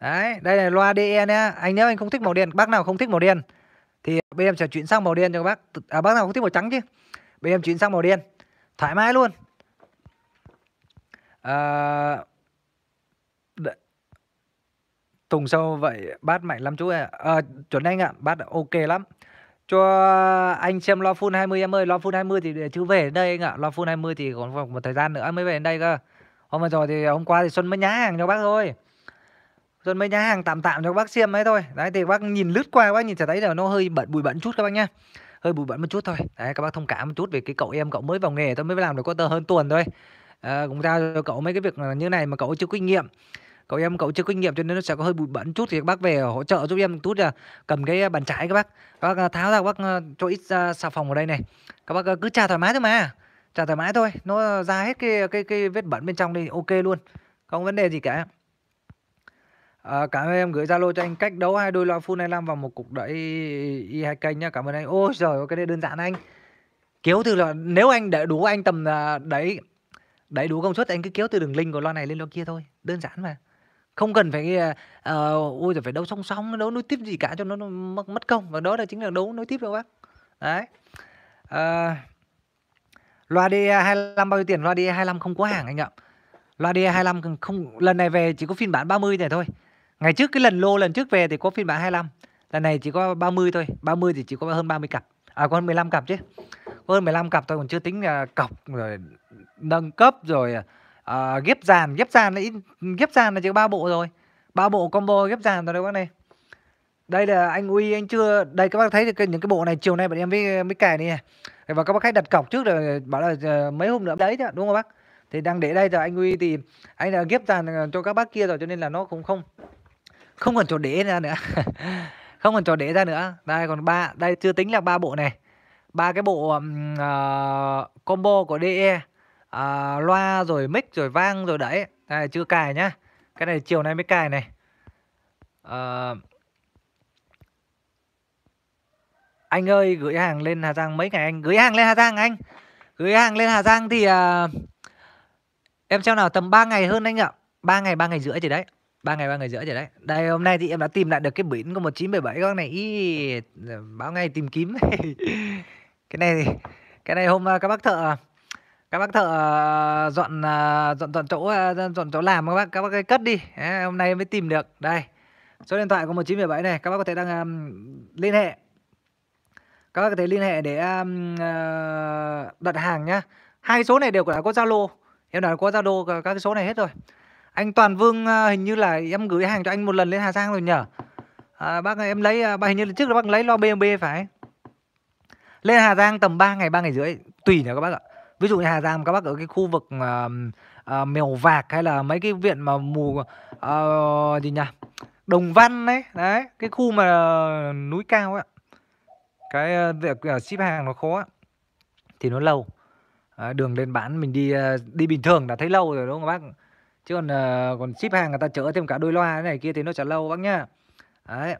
Đấy, đây là loa DE nhá. E. Anh nếu anh không thích màu đen, bác nào không thích màu đen thì bên em sẽ chuyển sang màu đen cho các bác à, bác nào cũng thích màu trắng chứ bên em chuyển sang màu đen thoải mái luôn à, Tùng sâu vậy bát mạnh lắm chú ạ. à, Chuẩn anh ạ à, bát ok lắm Cho anh xem lo full 20 em ơi Lo full 20 thì để chú về đến đây anh ạ à. Lo full 20 thì còn một thời gian nữa mới về đến đây cơ Hôm vừa rồi thì hôm qua thì Xuân mới nhá hàng cho bác thôi rồi mấy nhà hàng tạm tạm cho các bác xem ấy thôi. Đấy thì các bác nhìn lướt qua các bác nhìn sẽ thấy là nó hơi bẩn bụi bẩn chút các bác nhá. Hơi bụi bẩn một chút thôi. Đấy các bác thông cảm một chút về cái cậu em cậu mới vào nghề tôi mới làm được có tờ hơn tuần thôi. À, cũng ra cậu mấy cái việc như này mà cậu chưa kinh nghiệm cậu em cậu chưa kinh nghiệm cho nên nó sẽ có hơi bụi bẩn chút thì các bác về hỗ trợ giúp em chút là cầm cái à, bàn trái các bác các bác à, tháo ra các bác à, cho ít ra xà phòng ở đây này các bác cứ trà thoải mái thôi mà trà thoải mái thôi nó ra hết cái cái cái vết bẩn bên trong đi ok luôn không vấn đề gì cả Ờ, cảm ơn em gửi Zalo cho anh cách đấu hai đôi loa full 25 vào một cục đẩy y hai kênh nhá. Cảm ơn anh. Ôi giời ơi, cái này đơn giản anh. Kéo từ là nếu anh để đủ anh tầm à, đẩy đẩy đủ công suất anh cứ kéo từ đường link của loa này lên loa kia thôi, đơn giản mà. Không cần phải uh, ôi rồi phải đấu song song, đấu nối tiếp gì cả cho nó mất mất công và đó là chính là đấu nối tiếp đâu bác. Đấy. Uh, loa D25 bao nhiêu tiền? Loa D25 không có hàng anh ạ. Loa D25 không lần này về chỉ có phiên bản 30 này thôi. Ngày trước cái lần lô lần trước về thì có phiên bản 25. Lần này chỉ có 30 thôi. 30 thì chỉ có hơn 30 cặp. À có hơn 15 cặp chứ. Có hơn 15 cặp thôi còn chưa tính uh, cọc rồi nâng cấp rồi uh, ghép dàn, ghép dàn là ghép dàn là chỉ có 3 bộ rồi. ba bộ combo ghép dàn rồi đấy các bác này. Đây là anh Uy anh chưa đây các bác thấy được những cái bộ này chiều nay bọn em mới mới cài đi này. Và các bác khách đặt cọc trước rồi bảo là ờ, mấy hôm nữa đấy đúng không bác? Thì đang để đây rồi anh Uy thì anh đã ghép dàn ờ, cho các bác kia rồi cho nên là nó cũng không không cần chỗ để ra nữa không cần chỗ để ra nữa đây còn ba đây chưa tính là ba bộ này ba cái bộ uh, combo của DE uh, ờ, loa rồi mic rồi vang rồi đấy đây chưa cài nhá cái này chiều nay mới cài này uh, anh ơi gửi hàng lên Hà Giang mấy ngày anh gửi hàng lên Hà Giang anh gửi hàng lên Hà Giang thì uh, em treo nào tầm 3 ngày hơn anh ạ 3 ngày 3 ngày rưỡi thì đấy ba ngày ba ngày rưỡi rồi đấy. Đây hôm nay thì em đã tìm lại được cái biển của 1977 con này. Ý, báo ngay tìm kiếm. cái này cái này hôm à, các bác thợ các bác thợ à, dọn à, dọn dọn chỗ dọn chỗ làm các bác các bác cất đi. hôm nay em mới tìm được. Đây. Số điện thoại của 1977 này, các bác có thể đang um, liên hệ. Các bác có thể liên hệ để um, đặt hàng nhá. Hai số này đều đã có Zalo. Em đã có Zalo các cái số này hết rồi. Anh Toàn Vương à, hình như là em gửi hàng cho anh một lần lên Hà Giang rồi nhở? À, bác ơi, em lấy à, hình như là trước là bác lấy lo BMB phải. Lên Hà Giang tầm 3 ngày 3 ngày rưỡi tùy nhá các bác ạ. Ví dụ như Hà Giang các bác ở cái khu vực à, à, Mèo Vạc hay là mấy cái viện mà mù à, gì nhỉ? Đồng Văn đấy, đấy, cái khu mà à, núi cao ấy. Cái à, việc à, ship hàng nó khó ấy. thì nó lâu. À, đường lên bán mình đi đi bình thường đã thấy lâu rồi đúng không các bác? chứ còn uh, còn ship hàng người ta chở thêm cả đôi loa thế này kia thì nó trả lâu bác nhá đấy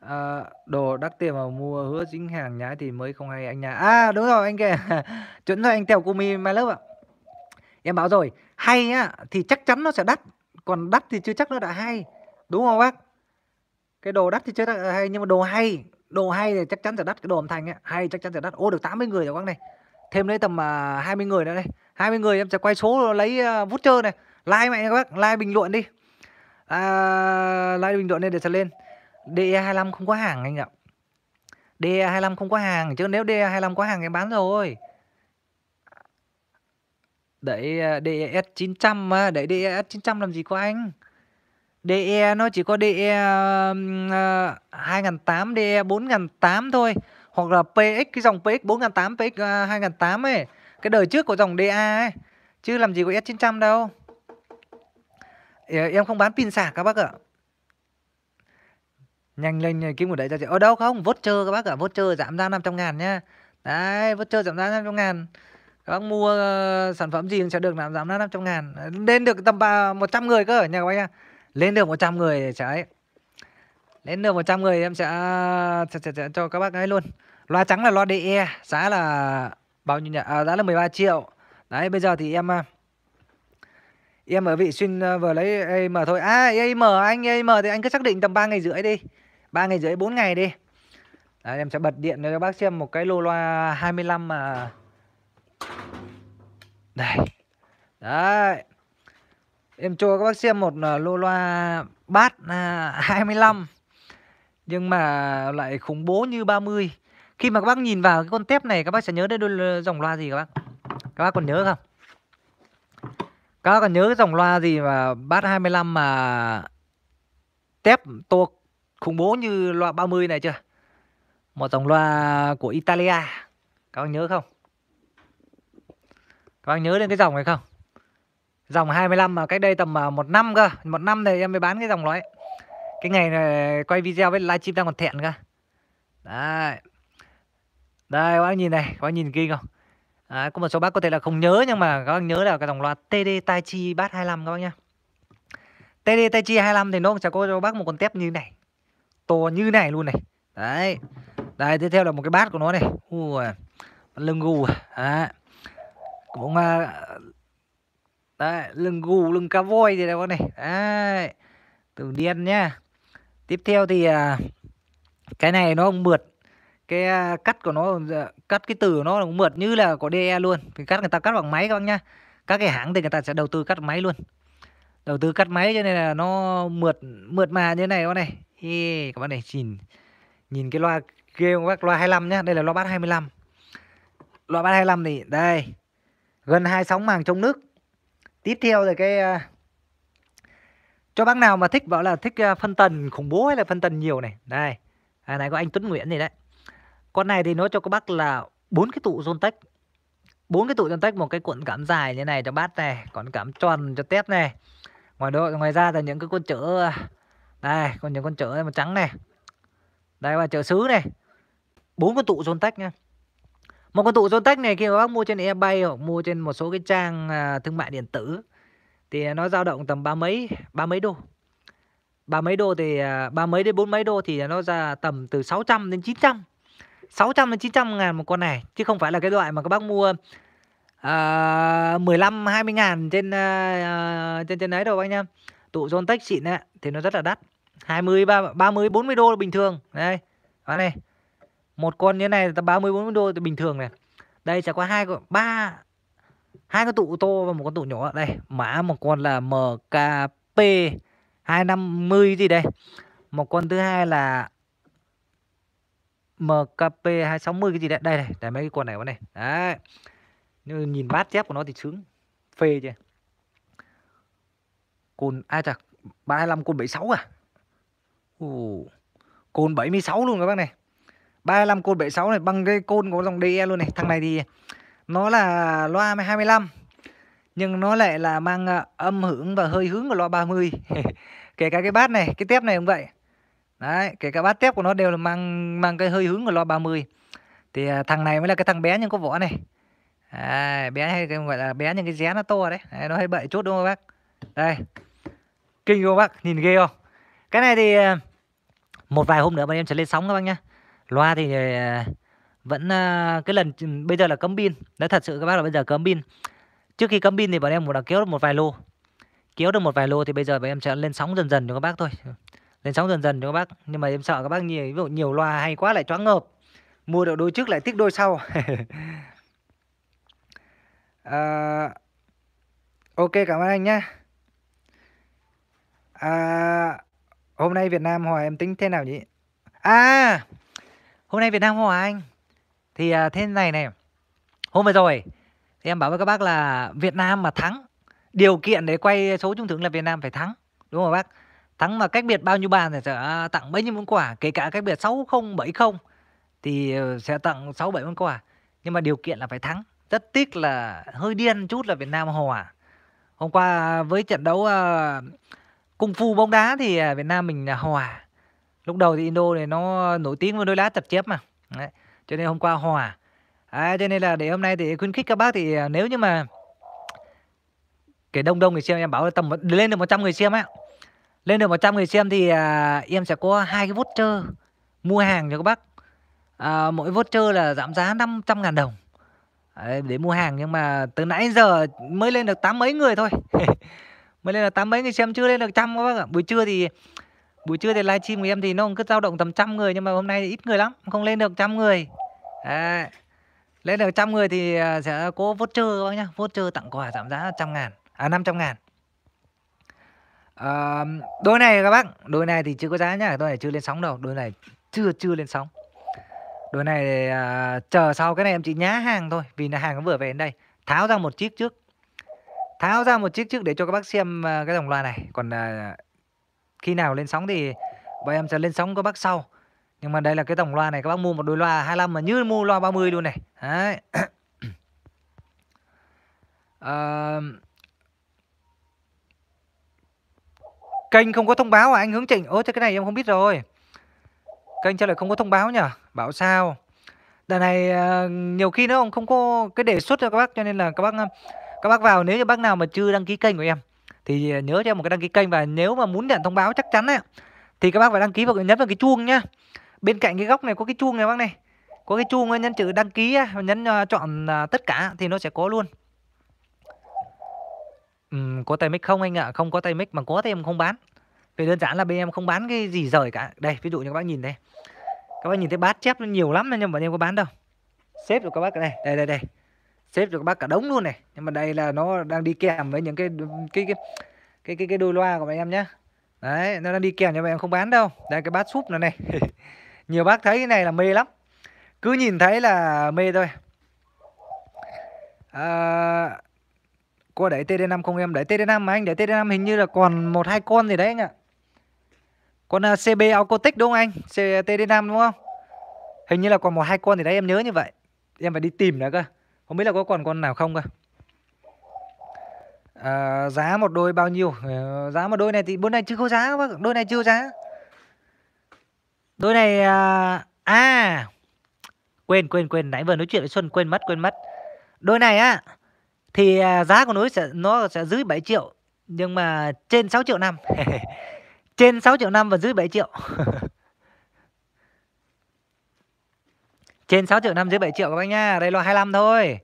à, đồ đắt tiền mà mua hứa dính hàng nhái thì mới không hay anh nhà à đúng rồi anh kìa chuẩn rồi anh theo Kumi My Love ạ em bảo rồi hay á thì chắc chắn nó sẽ đắt còn đắt thì chưa chắc nó đã hay đúng không bác cái đồ đắt thì chưa chắc hay nhưng mà đồ hay đồ hay thì chắc chắn sẽ đắt cái đồ âm thanh ấy, hay chắc chắn sẽ đắt ô được 80 người rồi bác này thêm lấy tầm uh, à, 20 người nữa đây 20 người em sẽ quay số lấy uh, voucher này like mẹ các bác like bình luận đi à, like bình luận lên để trật lên DE25 không có hàng anh ạ DE25 không có hàng chứ nếu DE25 có hàng thì bán rồi Đấy à, DES 900 mà Đấy DES 900 làm gì có anh DE nó chỉ có DE uh, 2008 DE 4008 thôi Hoặc là PX Cái dòng PX 4008 PX uh, 2008 ấy Cái đời trước của dòng DA ấy Chứ làm gì có S900 đâu em không bán pin sạc các bác ạ nhanh lên kiếm một đấy ra chị ở đâu không voucher các bác ạ voucher giảm giá 500 ngàn nhá đấy voucher giảm giá 500 ngàn các bác mua uh, sản phẩm gì cũng sẽ được giảm giảm giá 500 ngàn lên được tầm uh, 100 người cơ ở nhà các bác nha lên được 100 người sẽ lên được 100 người em sẽ, sẽ, sẽ, sẽ cho các bác ấy luôn loa trắng là loa DE giá là bao nhiêu nhỉ à, giá là 13 triệu đấy bây giờ thì em à, Em ở vị xin ờ, vừa lấy EM thôi. À EM anh EM thì anh cứ xác định tầm 3 ngày rưỡi đi. 3 ngày rưỡi 4 ngày đi. Đấy, em sẽ bật điện cho các bác xem một cái lô loa 25 mà Đây. Đấy. Em cho các bác xem một ờ, lô loa bát 25 ờ, nhưng mà lại khủng bố như 30. Khi mà các bác nhìn vào cái con tép này các bác sẽ nhớ đến đôi dòng loa gì các bác? Các bác còn nhớ không? các bác nhớ cái dòng loa gì mà bát 25 mà tép to khủng bố như loa 30 này chưa? Một dòng loa của Italia. Các bác nhớ không? Các bác nhớ đến cái dòng này không? Dòng 25 mà cách đây tầm à, một năm cơ. Một năm này em mới bán cái dòng đó ấy. Cái ngày này quay video với livestream đang còn thẹn cơ. Đấy. Đây các bác nhìn này, các bác nhìn kia không? Đấy, có một số bác có thể là không nhớ nhưng mà các bác nhớ là cái dòng loa TD Tai Chi Bass 25 các bác nhá. TD Tai Chi 25 thì nó sẽ có cho bác một con tép như này. To như này luôn này. Đấy. Đây tiếp theo là một cái bát của nó này. Ui. Lưng gù. À. Đấy. Cũng uh, Đấy, lưng gù, lưng cá voi gì đây con này. Đấy. Từ điên nhá. Tiếp theo thì à, cái này nó không mượt cái cắt của nó dạ, cắt cái từ của nó cũng mượt như là có DE luôn thì cắt người ta cắt bằng máy các bác nhá các cái hãng thì người ta sẽ đầu tư cắt máy luôn đầu tư cắt máy cho nên là nó mượt mượt mà như thế này các bạn này Ê, các bạn này nhìn nhìn cái loa kia các bác loa 25 nhá đây là loa bát 25 loa bát 25 thì đây gần hai sóng màng trong nước tiếp theo rồi cái cho bác nào mà thích bảo là thích phân tần khủng bố hay là phân tần nhiều này đây à, này có anh Tuấn Nguyễn gì đấy con này thì nó cho các bác là bốn cái tụ Zontech bốn cái tụ Zontech một cái cuộn cảm dài như này cho bát này còn cảm tròn cho tép này ngoài đó ngoài ra là những cái con chở đây còn những con chở màu trắng này đây là chở sứ này bốn con tụ Zontech nha một con tụ Zontech này khi các bác mua trên eBay hoặc mua trên một số cái trang à, thương mại điện tử thì nó dao động tầm ba mấy ba mấy đô ba mấy đô thì à, ba mấy đến bốn mấy đô thì nó ra tầm từ 600 đến 900 600 đến 900 ngàn một con này chứ không phải là cái loại mà các bác mua uh, 15 20 ngàn trên uh, trên trên đấy đâu anh em. Tụ Zontech xịn ấy, thì nó rất là đắt. 20 30 40 đô là bình thường. Đây. Đó này. Một con như này là 30 40 đô thì bình thường này. Đây sẽ có hai con ba hai con tụ to và một con tụ nhỏ đây. Mã một con là MKP 250 gì đây. Một con thứ hai là MKP 260 cái gì đấy đây này để mấy cái quần này con này đấy nhưng nhìn bát chép của nó thì sướng phê chưa Côn ai chặt 35 cồn 76 à Ồ, cồn 76 luôn các bác này 35 côn 76 này bằng cái côn có dòng DE luôn này. Thằng này thì nó là loa 25 nhưng nó lại là mang à, âm hưởng và hơi hướng của loa 30. Kể cả cái bát này, cái tép này cũng vậy. Đấy, kể cả bát tép của nó đều là mang mang cái hơi hướng của lo 30. Thì à, thằng này mới là cái thằng bé nhưng có vỏ này. À, bé hay cái gọi là bé nhưng cái ré nó to đấy. đấy nó hơi bậy chút đúng không bác? Đây. Kinh không bác? Nhìn ghê không? Cái này thì à, một vài hôm nữa bọn em sẽ lên sóng các bác nhá. Loa thì à, vẫn cái lần bây giờ là cấm pin. nó thật sự các bác là bây giờ cấm pin. Trước khi cấm pin thì bọn em muốn đã kéo được một vài lô. Kéo được một vài lô thì bây giờ bọn em sẽ lên sóng dần dần cho các bác thôi lên sóng dần dần cho các bác nhưng mà em sợ các bác nhiều ví dụ nhiều loa hay quá lại choáng ngợp mua được đôi trước lại tiếc đôi sau à, ok cảm ơn anh nhé à, hôm nay Việt Nam hòa em tính thế nào nhỉ à hôm nay Việt Nam hòa anh thì à, thế này này hôm vừa rồi thì em bảo với các bác là Việt Nam mà thắng điều kiện để quay số trung thưởng là Việt Nam phải thắng đúng không bác Thắng mà cách biệt bao nhiêu bàn thì sẽ tặng bấy nhiêu món quà, kể cả cách biệt 6-0, 7-0 thì ờ, sẽ tặng 6 7 món quà. Nhưng mà điều kiện là phải thắng. Rất tiếc là hơi điên chút là Việt Nam hòa. À. Hôm qua với trận đấu uh, cung phu bóng đá thì ờ, Việt Nam mình hòa. À. Lúc đầu thì Indo này nó nổi tiếng với đôi lá tập chép mà. Đấy. Cho nên hôm qua hòa. À, cho nên là để hôm nay thì khuyến khích các bác thì nếu như mà kể đông đông người xem em bảo là tầm lên được 100 người xem á lên được 100 người xem thì à, em sẽ có hai cái voucher mua hàng cho các bác à, mỗi voucher là giảm giá 500 ngàn đồng để mua hàng nhưng mà từ nãy giờ mới lên được tám mấy người thôi mới lên được tám mấy người xem chưa lên được trăm các bác ạ buổi trưa thì buổi trưa thì livestream của em thì nó cứ dao động tầm trăm người nhưng mà hôm nay thì ít người lắm không lên được trăm người à, lên được trăm người thì à, sẽ có voucher các bác nhá voucher tặng quà giảm giá trăm ngàn à trăm ngàn à, đôi này các bác đôi này thì chưa có giá nhá đôi này chưa lên sóng đâu đôi này chưa chưa lên sóng đôi này à, chờ sau cái này em chỉ nhá hàng thôi vì là hàng nó vừa về đến đây tháo ra một chiếc trước tháo ra một chiếc trước để cho các bác xem à, cái dòng loa này còn à, khi nào lên sóng thì bọn em sẽ lên sóng các bác sau nhưng mà đây là cái tổng loa này các bác mua một đôi loa 25 mà như mua loa 30 luôn này đấy à, kênh không có thông báo à anh hướng chỉnh ôi thế cái này em không biết rồi kênh sao lại không có thông báo nhỉ bảo sao đợt này ờ, nhiều khi nó không có cái đề xuất cho các bác cho nên là các bác ờ, các bác vào nếu như bác nào mà chưa đăng ký kênh của em thì ờ, nhớ cho em một cái đăng ký kênh và nếu mà muốn nhận thông báo chắc chắn ấy, thì các bác phải đăng ký và nhấn vào cái chuông nhá bên cạnh cái góc này có cái chuông này bác này có cái chuông nhấn chữ đăng ký nhấn chọn tất cả thì nó sẽ có luôn Ừm, có tay mic không anh ạ, không có tay mic mà có thì em không bán. Vì đơn giản là bên em không bán cái gì rời cả. Đây, ví dụ như các bác nhìn đây. Các bác nhìn thấy bát chép nó nhiều lắm nhưng mà em có bán đâu. Xếp rồi các bác này, đây đây đây. Xếp rồi các bác cả đống luôn này. Nhưng mà đây là nó đang đi kèm với những cái cái cái cái cái, cái đôi loa của bọn em nhá. Đấy, nó đang đi kèm nhưng mà em không bán đâu. Đây cái bát súp này này. nhiều bác thấy cái này là mê lắm. Cứ nhìn thấy là mê thôi. À, có đẩy TD5 không em? Đẩy TD5 mà anh đẩy TD5 hình như là còn một hai con gì đấy anh ạ. Con uh, à, CB Alcotech đúng không anh? À, TD5 đúng không? Hình như là còn một hai con gì đấy em nhớ như vậy. Em phải đi tìm nữa cơ. Không biết là có còn con nào không cơ. À, giá một đôi bao nhiêu? À, giá một đôi này thì bữa nay chưa có giá các bác, đôi này chưa giá. Đôi này à, à quên quên quên nãy vừa nói chuyện với Xuân quên mất quên mất. Đôi này á, à, thì à, giá của núi sẽ nó sẽ dưới 7 triệu nhưng mà trên 6 triệu năm trên 6 triệu năm và dưới 7 triệu trên 6 triệu năm dưới 7 triệu các bác nha đây loại 25 thôi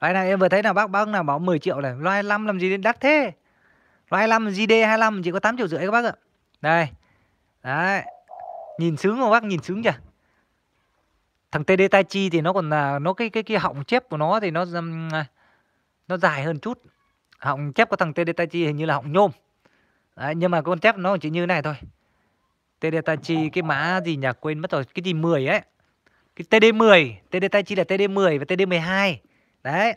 loại này em vừa thấy là bác bác nào bảo 10 triệu này loại 25 làm gì đến đắt thế loại 25 GD 25 chỉ có 8 triệu rưỡi các bác ạ đây đấy nhìn sướng không bác nhìn sướng chưa thằng TD Tai Chi thì nó còn là nó cái cái cái họng chép của nó thì nó à, nó dài hơn chút họng chép của thằng Tedetachi hình như là họng nhôm Đấy, nhưng mà con chép nó chỉ như này thôi Tedetachi cái mã gì nhỉ quên mất rồi cái gì 10 ấy cái TD10 Tedetachi là TD10 và TD12 đấy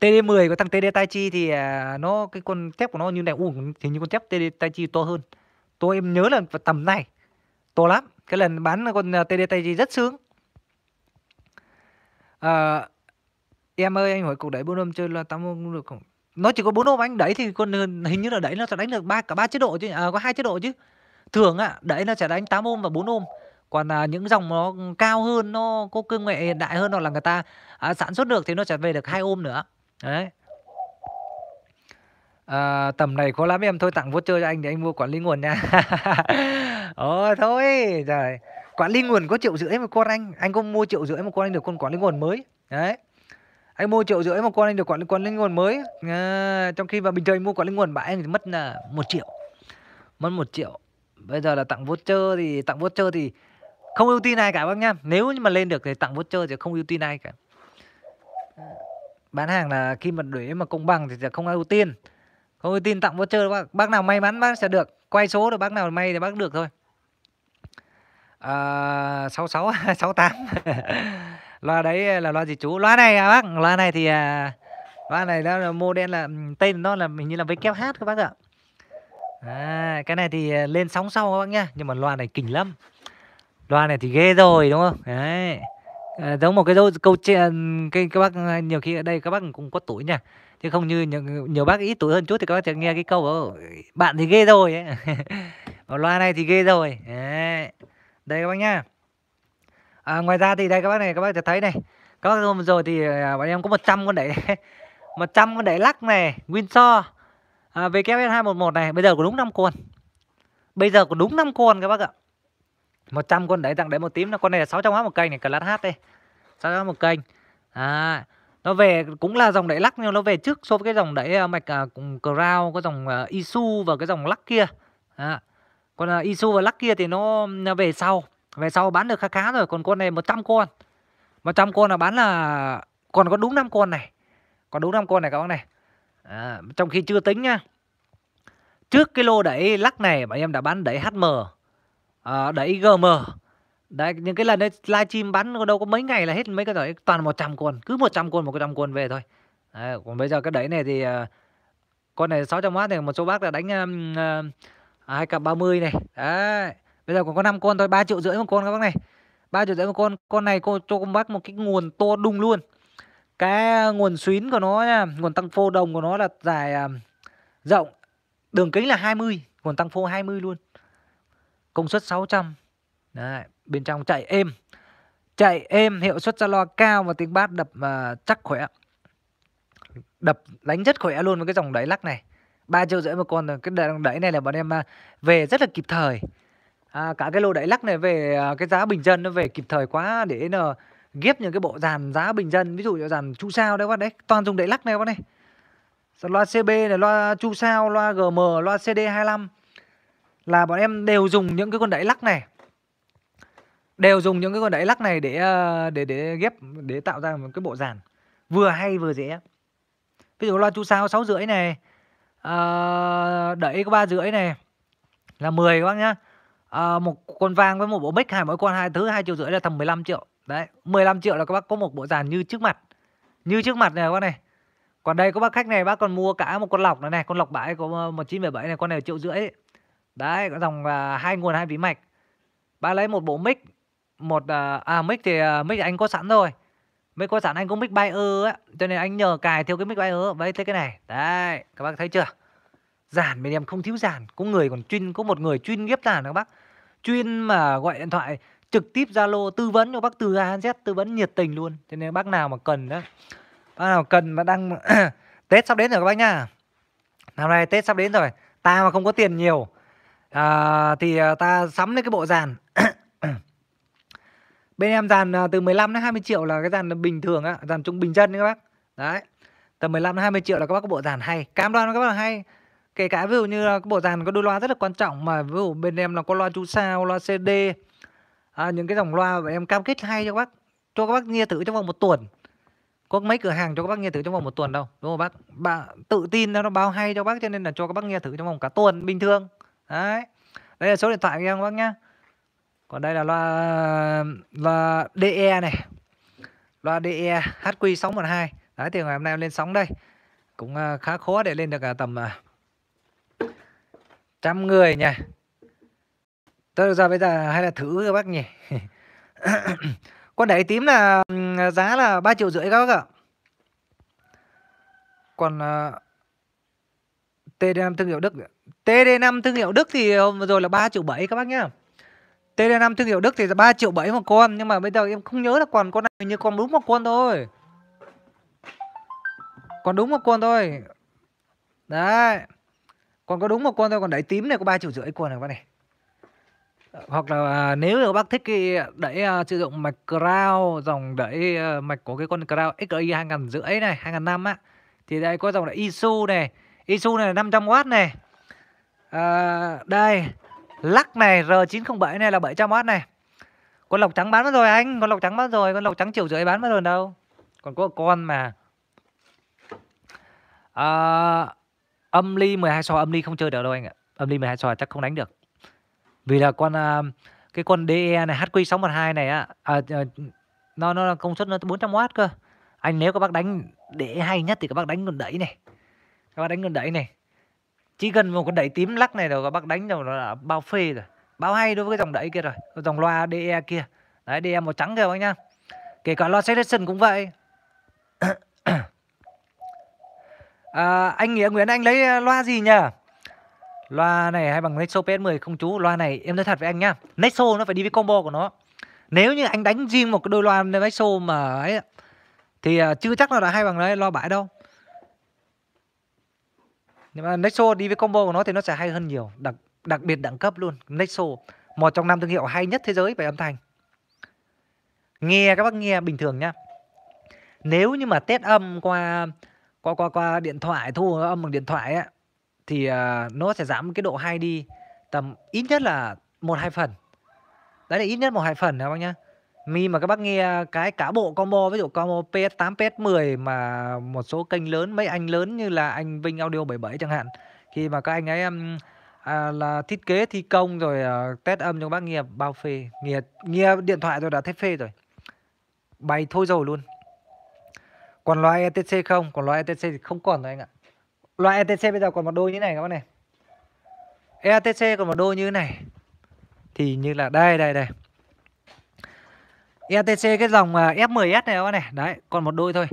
TD10 của thằng Tedetachi thì nó cái con chép của nó như này u thì như con chép Tedetachi to hơn tôi em nhớ là tầm này to lắm cái lần bán con TD Tây rất sướng à, Em ơi, anh hỏi cục đẩy bốn ôm chơi là 8 ôm cũng được không? Nó chỉ có bốn ôm anh đẩy thì con hình như là đẩy nó sẽ đánh được ba cả ba chế độ chứ à, có hai chế độ chứ. Thường à đẩy nó sẽ đánh 8 ôm và bốn ôm. Còn à, những dòng nó cao hơn nó có công nghệ hiện đại hơn hoặc là người ta à, sản xuất được thì nó sẽ về được hai ôm nữa. Đấy. À, tầm này khó lắm em thôi tặng voucher cho anh để anh mua quản lý nguồn nha. Ồ thôi, trời. Quản lý nguồn có triệu rưỡi một con anh, anh có mua triệu rưỡi một con anh được con quản lý nguồn mới. Đấy anh mua triệu rưỡi mà con anh được quản quản linh nguồn mới à, trong khi mà bình thường anh mua quản linh nguồn bãi anh thì mất là một triệu mất một triệu bây giờ là tặng voucher thì tặng voucher thì không ưu tiên ai cả bác nhá nếu như mà lên được thì tặng voucher thì không ưu tiên ai cả bán hàng là khi mà để mà công bằng thì sẽ không ai ưu tiên không ưu tiên tặng voucher bác bác nào may mắn bác sẽ được quay số được bác nào may thì bác được thôi ờ, sáu sáu sáu tám loa đấy à, là loa gì chú loa này à bác loa này thì à, loa này đó là đen là tên nó là mình như là với kép hát các bác ạ à, cái này thì à, lên sóng sau các bác nhá nhưng mà loa này kinh lắm loa này thì ghê rồi đúng không đấy à, giống một cái dâu, câu chuyện cái các bác nhiều khi ở đây các bác cũng có tuổi nha chứ không như nhiều, nhiều bác ít tuổi hơn chút thì các bác sẽ nghe cái câu đó, bạn thì ghê rồi ấy. loa này thì ghê rồi đấy. đây các bác nhá à, ngoài ra thì đây các bác này các bác sẽ thấy này các bác hôm rồi thì à, bọn em có 100 con đẩy 100 con đẩy lắc này Windsor à, WS 211 này bây giờ có đúng 5 con bây giờ có đúng 5 con các bác ạ 100 con đẩy tặng đẩy một tím là con này là 600 h một kênh này lát hát đây 600 h một kênh à nó về cũng là dòng đẩy lắc nhưng nó về trước so với cái dòng đẩy à, mạch uh, crown có dòng uh, isu và cái dòng lắc kia à, còn uh, isu và lắc kia thì nó về sau về sau bán được khá khá rồi, còn con này 100 con. 100 con là bán là còn có đúng 5 con này. Còn đúng 5 con này các bác này. À, trong khi chưa tính nhá. Trước cái lô đẩy lắc này bọn em đã bán đẩy HM, à, đẩy GM. Đấy, những cái lần đấy livestream bán đâu có mấy ngày là hết mấy cái đấy toàn 100 con, cứ 100 con 100 con về thôi. À, còn bây giờ cái đẩy này thì à, con này 600W này một số bác đã đánh um, à, à, 2 cặp 30 này. Đấy bây giờ còn có 5 con thôi ba triệu rưỡi một con các bác này ba triệu rưỡi một con con này cô cho các bác một cái nguồn to đung luôn cái à, nguồn xuyến của nó nha nguồn tăng phô đồng của nó là dài à, rộng đường kính là 20 nguồn tăng phô 20 luôn công suất 600 Đấy, bên trong chạy êm chạy êm hiệu suất ra loa cao và tiếng bát đập uh, chắc khỏe đập đánh rất khỏe luôn với cái dòng đáy lắc này ba triệu rưỡi một con cái đằng đáy này là bọn em về rất là kịp thời À, cả cái lô Đại Lắc này về, à, cái giá bình dân nó về kịp thời quá để n ghép những cái bộ dàn giá bình dân, ví dụ như dàn chu sao đấy các bạn đấy, toàn dùng Đại Lắc này các bạn ơi. Rồi loa CB này, loa chu sao, loa GM, loa CD25 là bọn em đều dùng những cái con Đại Lắc này. Đều dùng những cái con Đại Lắc này để à, để để ghép để tạo ra một cái bộ dàn vừa hay vừa rẻ. Ví dụ loa chu sao sáu rưỡi này, à, đẩy có ba rưỡi này là 10 các bác nhá. Ờ, một con vàng với một bộ mic hai mỗi con hai thứ hai triệu rưỡi là tầm 15.000.000. Đấy, 15.000.000 là các bác có một bộ dàn như trước mặt. Như trước mặt này các bác này. Còn đây có bác khách này bác còn mua cả một con lọc này này, con lọc bãi có ờ, một chín bảy này, con này triệu rưỡi. Đấy, có dòng là hai nguồn hai ví mạch. Bác lấy một bộ mic, một ờ, à mic thì ờ, mic anh có sẵn rồi. Mic có sẵn anh có mic Bayer á, cho nên anh nhờ cài theo cái mic ơ với thế cái này. Đấy, các bác thấy chưa? Giản mình em không thiếu giản, có người còn chuyên có một người chuyên ghép giản các bác chuyên mà gọi điện thoại trực tiếp Zalo tư vấn cho bác từ A Z tư vấn nhiệt tình luôn. Cho nên bác nào mà cần đó. Bác nào cần mà đang Tết sắp đến rồi các bác nhá. Năm nay Tết sắp đến rồi, ta mà không có tiền nhiều à, thì à, ta sắm lên cái bộ dàn. Bên em dàn à, từ 15 đến 20 triệu là cái dàn bình thường á, dàn trung bình dân đấy các bác. Đấy. từ 15 đến 20 triệu là các bác có bộ dàn hay. Cam đoan các bác là hay kể cả ví dụ như là bộ dàn có đôi loa rất là quan trọng mà ví dụ bên em là có loa chú sao loa cd à, những cái dòng loa mà em cam kết hay cho các bác cho các bác nghe thử trong vòng một tuần có mấy cửa hàng cho các bác nghe thử trong vòng một tuần đâu đúng không bác bạn tự tin nó báo hay cho bác cho nên là cho các bác nghe thử trong vòng cả tuần bình thường đấy đây là số điện thoại của em các bác nhá còn đây là loa loa DE này loa DE HQ612 đấy thì ngày hôm nay em lên sóng đây cũng à, khá khó để lên được tầm à, trăm người nha. Thôi được bây giờ hay là thử các bác nhỉ Con đáy tím là ừ, giá là 3 triệu rưỡi các bác ạ Còn uh, ờ, TD5 thương hiệu Đức TD5 thương hiệu Đức thì hôm vừa rồi là 3 triệu 7 các bác nhá TD5 thương hiệu Đức thì là 3 triệu 7 một con Nhưng mà bây giờ em không nhớ là còn con này như còn đúng một con thôi Còn đúng một con thôi Đấy còn có đúng một con thôi còn đẩy tím này có ba triệu rưỡi quần này các này ờ, hoặc là à, nếu các bác thích cái đẩy uh, sử dụng mạch crow dòng đẩy ờ, mạch của cái con crow xi hai ngàn rưỡi này hai ngàn năm á thì đây có dòng đẩy isu này isu này năm trăm w này à, đây lắc này r 907 này là 700w này con lọc trắng bán mất rồi anh con lọc trắng bán rồi con lọc trắng triệu rưỡi bán mất rồi đâu còn có con mà à, Âm ly 12 soi âm ly không chơi được đâu anh ạ. Âm ly 12 soi chắc không đánh được. Vì là con, à, cái con DE này HQ612 này á, à, à, nó nó công suất nó 400W cơ. Anh nếu các bác đánh để e hay nhất thì các bác đánh con đẩy này. Các bác đánh con đẩy này. Chỉ cần một con đẩy tím lắc này rồi các bác đánh rồi nó là bao phê rồi. Bao hay đối với cái dòng đẩy kia rồi, dòng loa DE kia. Đấy DE màu trắng kìa các bác nhá. Kể cả loa selection cũng vậy à, anh nghĩa nguyễn anh lấy ờ, loa gì nhỉ loa này hay bằng nexo ps 10 không chú loa này em nói thật với anh nhá nexo nó phải đi với combo của nó nếu như anh đánh riêng một cái đôi loa nexo mà ấy thì ờ, chưa chắc là đã hay bằng đấy loa bãi đâu nhưng mà nexo đi với combo của nó thì nó sẽ hay hơn nhiều đặc đặc biệt đẳng cấp luôn nexo một trong năm thương hiệu hay nhất thế giới về âm thanh nghe các bác nghe bình thường nhá nếu như mà test âm qua qua qua qua điện thoại thu âm bằng điện thoại ấy, thì uh, nó sẽ giảm cái độ hay đi tầm ít nhất là một hai phần đấy là ít nhất một hai phần các bác nhá mi mà các bác nghe cái cả bộ combo ví dụ combo PS8 PS10 mà một số kênh lớn mấy anh lớn như là anh Vinh Audio 77 chẳng hạn khi mà các anh ấy um, à, là thiết kế thi công rồi à, test âm cho bác nghe bao phê nghe nghe điện thoại rồi đã thấy phê rồi bày thôi dầu luôn còn loại ETC không còn loại ETC thì không còn rồi anh ạ loại ETC bây giờ còn một đôi như này các bạn này ETC còn một đôi như thế này thì như là đây đây đây ETC cái dòng à, F10S này các bạn này đấy còn một đôi thôi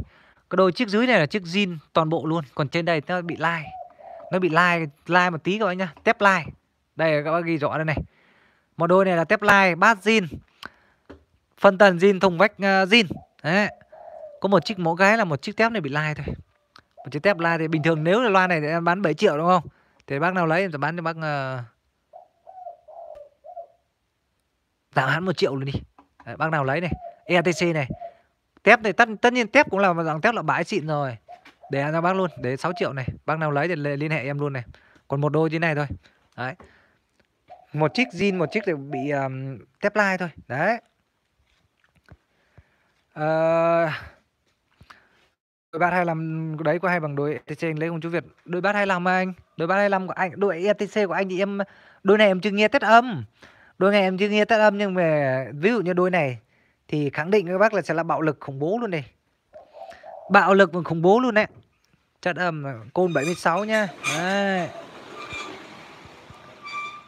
cái đôi chiếc dưới này là chiếc zin toàn bộ luôn còn trên đây nó bị lai nó bị lai lai một tí các bạn nhá tép lai đây các bác ghi rõ đây này một đôi này là tép lai bát zin phân tần zin thùng vách à, zin đấy có một chiếc mẫu gái là một chiếc tép này bị lai thôi một chiếc tép lai thì bình thường nếu là loa này thì em bán 7 triệu đúng không thì bác nào lấy em sẽ bán cho bác uh... Ờ, tạo hắn một triệu luôn đi Đấy, bác nào lấy này ETC này tép này tất, tất nhiên tép cũng là dòng tép là bãi xịn rồi để cho bác luôn để 6 triệu này bác nào lấy thì liên hệ em luôn này còn một đôi như này thôi đấy một chiếc jean một chiếc thì bị um, tép lai thôi đấy uh, Đôi Bát 25 đấy có hai bằng đôi ETC anh lấy không chú Việt? Đôi Bát 25 mà anh, đôi Bát 25 của anh, đôi ETC của anh thì em đôi này em chưa nghe test âm. Đôi này em chưa nghe test âm nhưng mà ví dụ như đôi này thì khẳng định các bác là sẽ là bạo lực khủng bố luôn này. Bạo lực và khủng bố luôn đấy. Chất âm côn 76 nhá. Đấy.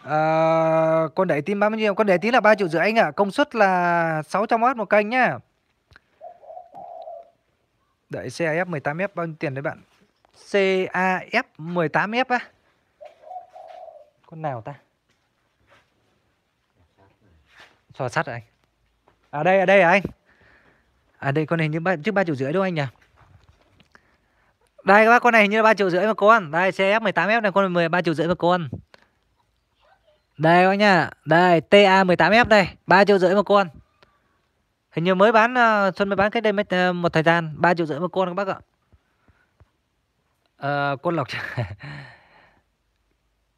À, con đẩy tim bao nhiêu? Con đẩy tí là 3 triệu rưỡi anh ạ. À. Công suất là 600W một kênh nhá. Đợi CAF 18F bao nhiêu tiền đấy bạn? CAF 18F á? Con nào ta? Sò sắt à anh. À đây, ở à đây à anh. À đây con này như ba, trước 3 triệu rưỡi đúng không anh nhỉ? Đây các bác con này hình như là 3 triệu rưỡi một con. Đây CF 18F này con 13 triệu rưỡi một con. Đây các bác nhá. Đây TA 18F đây, 3 triệu rưỡi một con. Hình như mới bán ờ, Xuân mới bán cách đây mấy ờ, một thời gian, 3 triệu rưỡi một con các bác ạ. À, ờ, quân lọc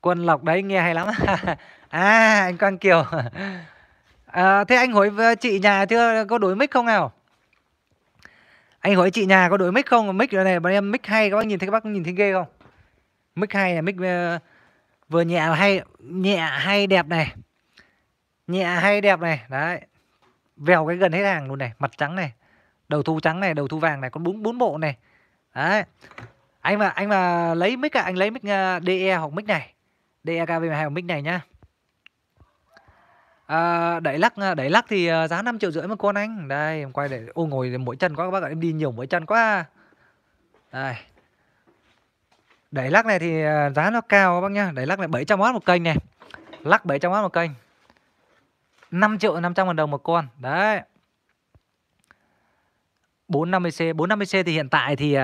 Quân lọc đấy nghe hay lắm. à anh Quang Kiều. À, thế anh hỏi chị nhà chưa có đổi mic không nào? Anh hỏi chị nhà có đổi mic không? Mic này bọn em mic hay các bác nhìn thấy các bác nhìn thấy ghê không? Mic hay là mic vừa nhẹ hay nhẹ hay đẹp này. Nhẹ hay đẹp này, đấy vèo cái gần hết hàng luôn này mặt trắng này đầu thu trắng này đầu thu vàng này con bốn bốn bộ này đấy anh mà anh mà lấy mic à anh lấy mic à, DE hoặc mic này DE KV12 hoặc mic này nhá à, đẩy lắc à, đẩy lắc thì à, giá 5 triệu rưỡi một con anh đây em quay để ô ngồi mỗi chân quá các bác ạ em đi nhiều mỗi chân quá đây đẩy lắc này thì giá nó cao các bác nhá đẩy lắc này 700 w một kênh này lắc 700 w một kênh 5 triệu 500 ngàn đồng một con đấy 450C 450C thì hiện tại thì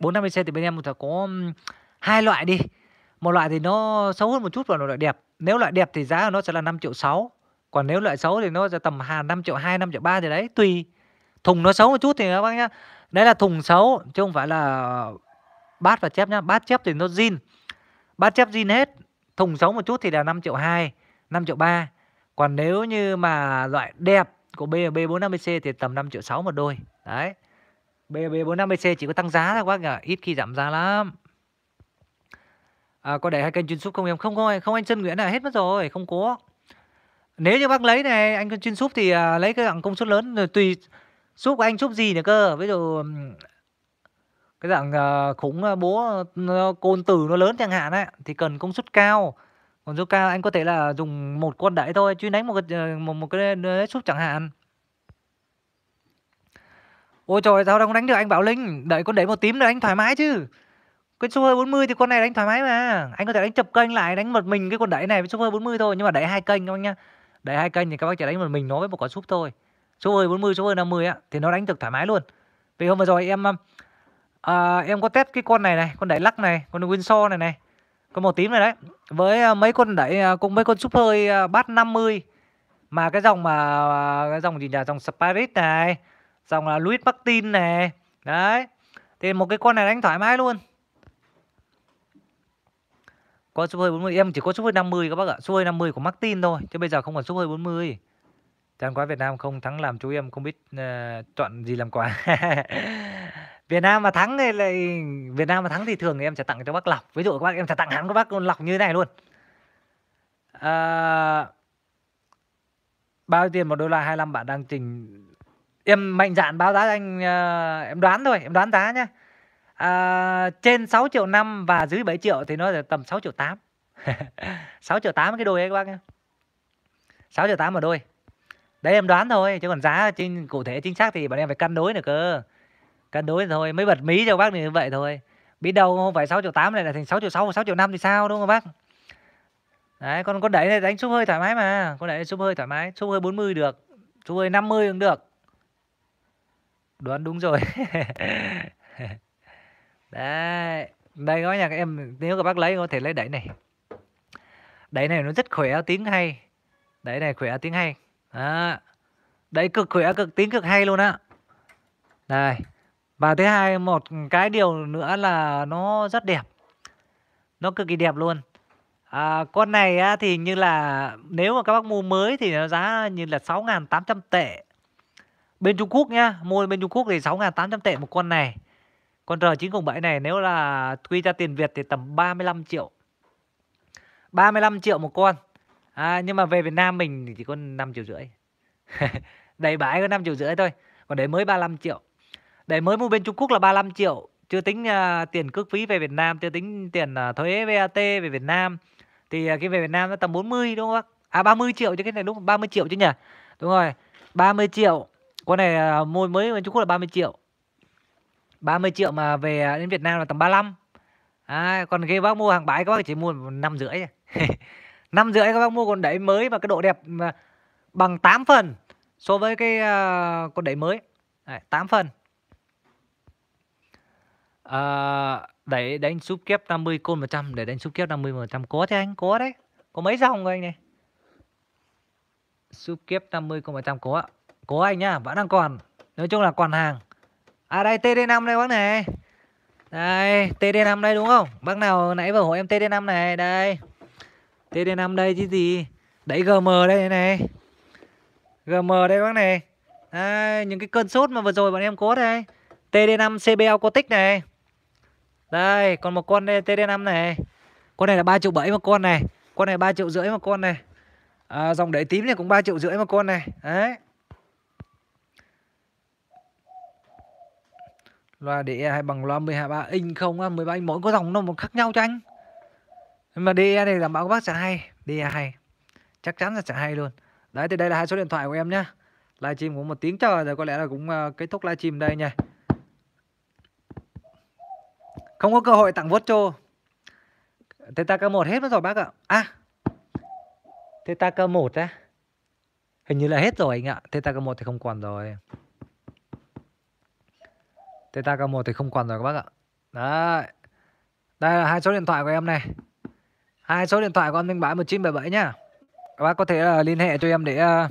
450C à, thì bên em có hai loại đi một loại thì nó xấu hơn một chút và một loại đẹp nếu loại đẹp thì giá của nó sẽ là 5 triệu 6 còn nếu loại xấu thì nó sẽ tầm 5 triệu 2 5 triệu 3 thì đấy tùy thùng nó xấu một chút thì các bác nhá đấy là thùng xấu chứ không phải là bát và chép nhá bát chép thì nó zin bát chép zin hết thùng xấu một chút thì là 5 triệu 2 5 triệu 3 còn nếu như mà loại đẹp của BB 450C thì tầm 5 triệu 6 một đôi. Đấy. BB 450C chỉ có tăng giá thôi các bác nhỉ, ít khi giảm giá lắm. À, có để hai kênh chuyên súp không em? Không thôi, không anh Trân Nguyễn là hết mất rồi, không có. Nếu như bác lấy này anh chuyên súp thì à, lấy cái dạng công suất lớn rồi tùy súp của anh súp gì nữa cơ. Ví dụ cái dạng à, khủng à, bố côn tử nó lớn chẳng hạn ấy thì cần công suất cao còn Joker anh có thể là dùng một con đẩy thôi, chứ đánh một cái ờ, một một cái súp chẳng hạn. Ôi trời, sao đang đánh được anh Bảo Linh, đẩy con đẩy một tím là anh thoải mái chứ. Cái super 40 thì con này đánh thoải mái mà. Anh có thể đánh chập kênh lại, đánh một mình cái con đẩy này với super 40 thôi, nhưng mà đẩy hai kênh các bác nhá. Đẩy hai kênh thì các bác chỉ đánh một mình nó với một quả súp thôi. Super 40, super 50 á thì nó đánh được thoải mái luôn. Vì hôm vừa rồi em à, em có test cái con này này, con đẩy lắc này, con Winsor này này có màu tím này đấy. Với ờ, mấy con đẩy ờ, cũng mấy con súp hơi ờ, bát 50 mà cái dòng mà cái dòng gì nhỉ? Dòng Spirit này, dòng là Louis Martin này. Đấy. Thì một cái con này đánh thoải mái luôn. Có súp hơi 40 em chỉ có súp hơi 50 các bác ạ. Súp hơi 50 của Martin thôi, chứ bây giờ không còn súp hơi 40. Chán quái Việt Nam không thắng làm chú em không biết uh, chọn gì làm quà. Việt Nam mà thắng thì lại Việt Nam mà thắng thì thường thì em sẽ tặng cho bác lọc ví dụ các bác em sẽ tặng dạ. hẳn các bác lọc như thế này luôn à, bao tiền một đô la 25 bạn đang trình em mạnh dạn báo giá anh uh, em đoán thôi em đoán giá nhá à, trên 6 triệu năm và dưới 7 triệu thì nó là tầm 6 triệu 8 6 triệu 8 cái đôi ấy các bác nhá 6 triệu 8 một đôi đấy em đoán thôi chứ còn giá trên cụ thể chính xác thì bọn em phải cân đối được cơ cân đối thôi mới bật mí cho bác như vậy thôi biết đâu không phải sáu triệu tám này là thành sáu triệu sáu sáu triệu năm thì sao đúng không bác đấy con con đẩy này đánh súp hơi thoải mái mà con đẩy súp hơi thoải mái súp hơi 40 được súp hơi 50 cũng được đoán đúng rồi đấy đây có nhà các em nếu các bác lấy có thể lấy đẩy này đẩy này nó rất khỏe tiếng hay đẩy này khỏe tiếng hay à, đẩy cực khỏe cực tiếng cực hay luôn á đây và thứ hai, một cái điều nữa là nó rất đẹp, nó cực kỳ đẹp luôn. À, con này á, thì như là nếu mà các bác mua mới thì nó giá như là 6.800 tệ. Bên Trung Quốc nhá, mua bên Trung Quốc thì 6.800 tệ một con này. Con R907 này nếu là quy ra tiền Việt thì tầm 35 triệu. 35 triệu một con. À, nhưng mà về Việt Nam mình thì chỉ có 5 triệu rưỡi. Đầy bãi có 5 triệu rưỡi thôi. Còn đấy mới 35 triệu để mới mua bên Trung Quốc là 35 triệu, chưa tính uh, tiền cước phí về Việt Nam, chưa tính tiền uh, thuế VAT về Việt Nam. Thì uh, cái về Việt Nam nó tầm 40 đúng không bác? À 30 triệu chứ cái này đúng không? 30 triệu chứ nhỉ? Đúng rồi. 30 triệu. Con này uh, mua mới bên Trung Quốc là 30 triệu. 30 triệu mà về đến Việt Nam là tầm 35. À, còn cái bác mua hàng bãi các bác chỉ mua năm rưỡi năm rưỡi các bác mua con đẩy mới và cái độ đẹp bằng 8 phần so với cái uh, con đẩy mới Đấy, 8 phần để đấy đánh súp kép 50 côn 100 để đánh súp kép 50% có thế anh, có đấy. Có mấy dòng rồi anh này? Súp kép 50 côn 100 có. Có anh nhá, vẫn đang còn. Nói chung là còn hàng. À đây TD5 đây bác này. Đây, TD5 đây đúng không? Bác nào nãy vừa hỏi em TD5 này, đây. TD5 đây chứ gì? Đấy GM đây này. GM đây bác này. Đây, những cái cơn sốt mà vừa rồi bọn em có đây. TD5 CBL Cotic này. Đây, còn một con TD5 này. Con này là 3 triệu 7 một con này. Con này 3 triệu rưỡi một con này. À, dòng đẩy tím này cũng 3 triệu rưỡi một con này. Đấy. Loa đĩa e hay bằng loa 12 inch không á, 13 inch mỗi có dòng nó một khác nhau cho anh. Nhưng mà DE này đảm bảo các bác sẽ hay, DE hay. Chắc chắn là sẽ hay luôn. Đấy thì đây là hai số điện thoại của em nhá. Livestream cũng một tiếng chờ rồi có lẽ là cũng uh, kết thúc livestream đây nha. Không có cơ hội tặng Vocho. Tetaka 1 hết mất rồi bác ạ. À. Tetaka 1 á. Hình như là hết rồi anh ạ. Tetaka 1 thì không còn rồi. Tetaka 1 thì không còn rồi các bác ạ. Đấy. Đây là hai số điện thoại của em này. Hai số điện thoại của anh Minh Bãi 1977 nhá. Các bác có thể uh, liên hệ cho em để uh,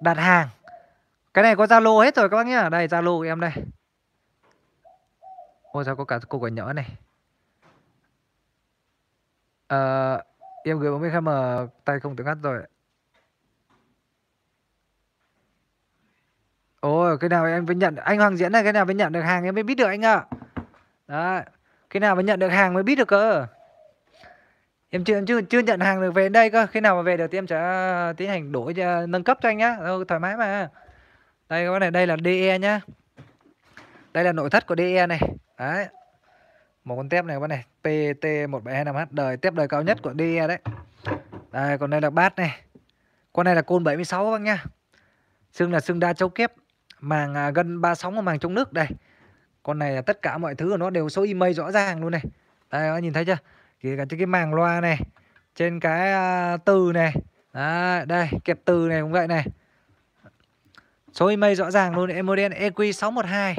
đặt hàng. Cái này có Zalo hết rồi các bác nhá. Đây Zalo của em đây. Ôi sao có cả cô quả nhỏ này à, Em gửi 40 khm tay không tiếng ngắt rồi Ôi cái nào em mới nhận Anh Hoàng Diễn này cái nào mới nhận được hàng em mới biết được anh ạ à. Cái nào mới nhận được hàng mới biết được cơ Em chưa, chưa chưa nhận hàng được về đây cơ Khi nào mà về được thì em sẽ tiến hành đổi ờ, nâng cấp cho anh nhá Thoải mái mà Đây các bạn này đây là DE nhá đây là nội thất của DE này Đấy. Một con tép này các bạn này, PT1725H đời tép đời cao nhất của DE đấy. Đây, còn đây là bát này. Con này là côn 76 các bác nhá. Xương là xương đa châu kép, màng à, gần ba sóng và màng chống nước đây. Con này là tất cả mọi thứ của nó đều số email rõ ràng luôn này. Đây các nhìn thấy chưa? Kể cả trên cái màng loa này, trên cái à, từ này. Đấy, đây, kẹp từ này cũng vậy này. Số email rõ ràng luôn, Emoden EQ612.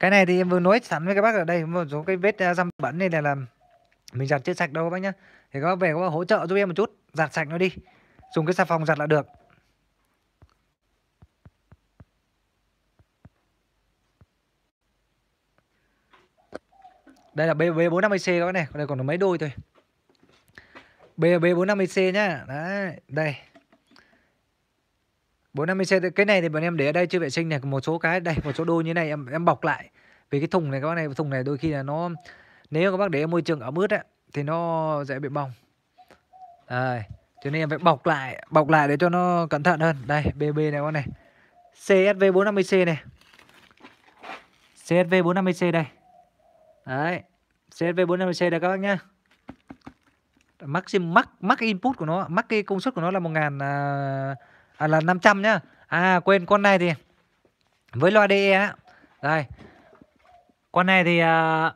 Cái này thì em vừa nói sẵn với các bác ở đây, một số cái vết à, răm bẩn này là làm mình giặt chưa sạch đâu các bác nhá. Thì có về các bác hỗ trợ giúp em một chút, giặt sạch nó đi. Dùng cái xà phòng giặt là được. Đây là B B450C các bác này, đây còn mấy đôi thôi. B B450C nhá. Đấy, đây. 450 c cái này thì bọn em để ở đây chưa vệ sinh này một số cái đây một số đôi như này em em bọc lại vì cái thùng này các bác này thùng này đôi khi là nó nếu các bác để ở môi trường ẩm ướt á thì nó dễ bị bong đây cho nên em phải bọc lại bọc lại để cho nó cẩn thận hơn đây bb này các bác này csv 450c này csv 450c đây đấy csv 450c đây các bác nhá maxim max max input của nó max cái công suất của nó là một ngàn uh, à, là 500 nhá. À quên con này thì với loa DE á. Đây. Con này thì à,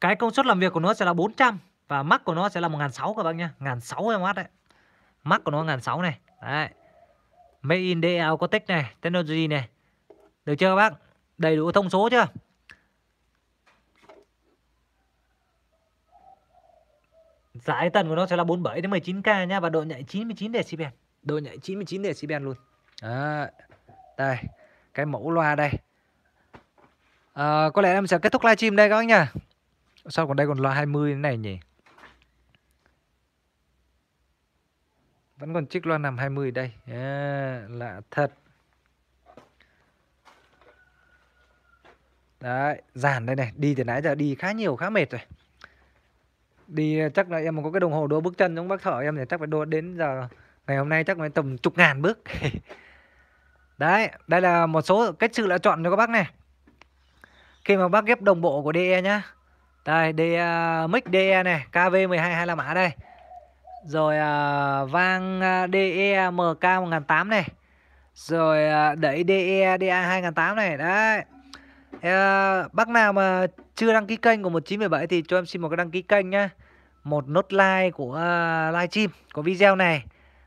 cái công suất làm việc của nó sẽ là 400 và max của nó sẽ là 1006 các bác nhá, 1006 W đấy. Max của nó 1006 này. Đấy. Made in DE Alcotech này, Technology này. Được chưa các bác? Đầy đủ thông số chưa? Giải tần của nó sẽ là 47 đến 19k nha và độ nhạy 99 decibel độ nhạy 99 decibel luôn À, đây cái mẫu loa đây à, có lẽ em sẽ kết thúc livestream đây các bác nha sao còn đây còn loa 20 này nhỉ vẫn còn chiếc loa nằm 20 đây à, lạ thật Đấy, giàn đây này, đi từ nãy giờ đi khá nhiều, khá mệt rồi Đi chắc là em có cái đồng hồ đo bước chân giống bác thở em thì chắc phải đo đến giờ ngày hôm nay chắc phải tầm chục ngàn bước đấy đây là một số cách sự lựa chọn cho các bác này khi mà bác ghép đồng bộ của DE nhá đây DE, mic DE này KV12 là mã đây rồi uh, vang DE MK 1008 này rồi uh, đẩy DE DA 2008 này đấy uh, bác nào mà chưa đăng ký kênh của 1917 thì cho em xin một cái đăng ký kênh nhá một nốt like của uh, live của video này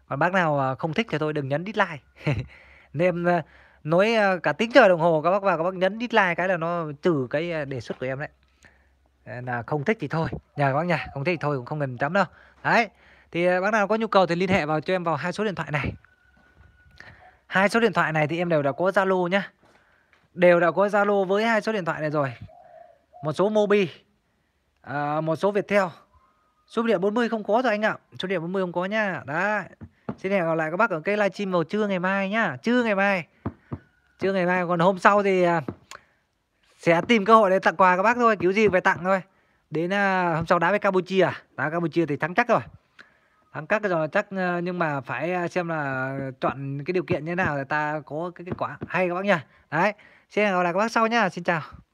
còn bác nào à, không thích thì thôi đừng nhấn dislike nên em à, nói à, cả tiếng trời đồng hồ các bác vào các bác nhấn dislike cái là nó trừ cái đề xuất của em đấy ờ, là không thích thì thôi nhà các bác nhà không thích thì thôi cũng không cần chấm đâu đấy thì bác nào có nhu cầu thì liên hệ vào cho em vào hai số điện thoại này hai số điện thoại này thì em đều đã có zalo nhá đều đã có zalo với hai số điện thoại này rồi một số mobi một số viettel số điện 40 không có rồi anh ạ số điện 40 không có nha đấy Xin hẹn gặp lại các bác ở cái livestream vào trưa ngày mai nhá. Trưa ngày mai. Trưa ngày mai còn hôm sau thì à, sẽ tìm cơ hội để tặng quà các bác thôi, kiểu gì về tặng thôi. Đến à, hôm sau đá với Campuchia, đá Campuchia thì thắng chắc rồi. Thắng chắc rồi chắc à, nhưng mà phải xem là chọn cái điều kiện như thế nào để ta có cái kết quả hay các bác nha. Đấy. Xin hẹn gặp lại các bác sau nhá. Xin chào.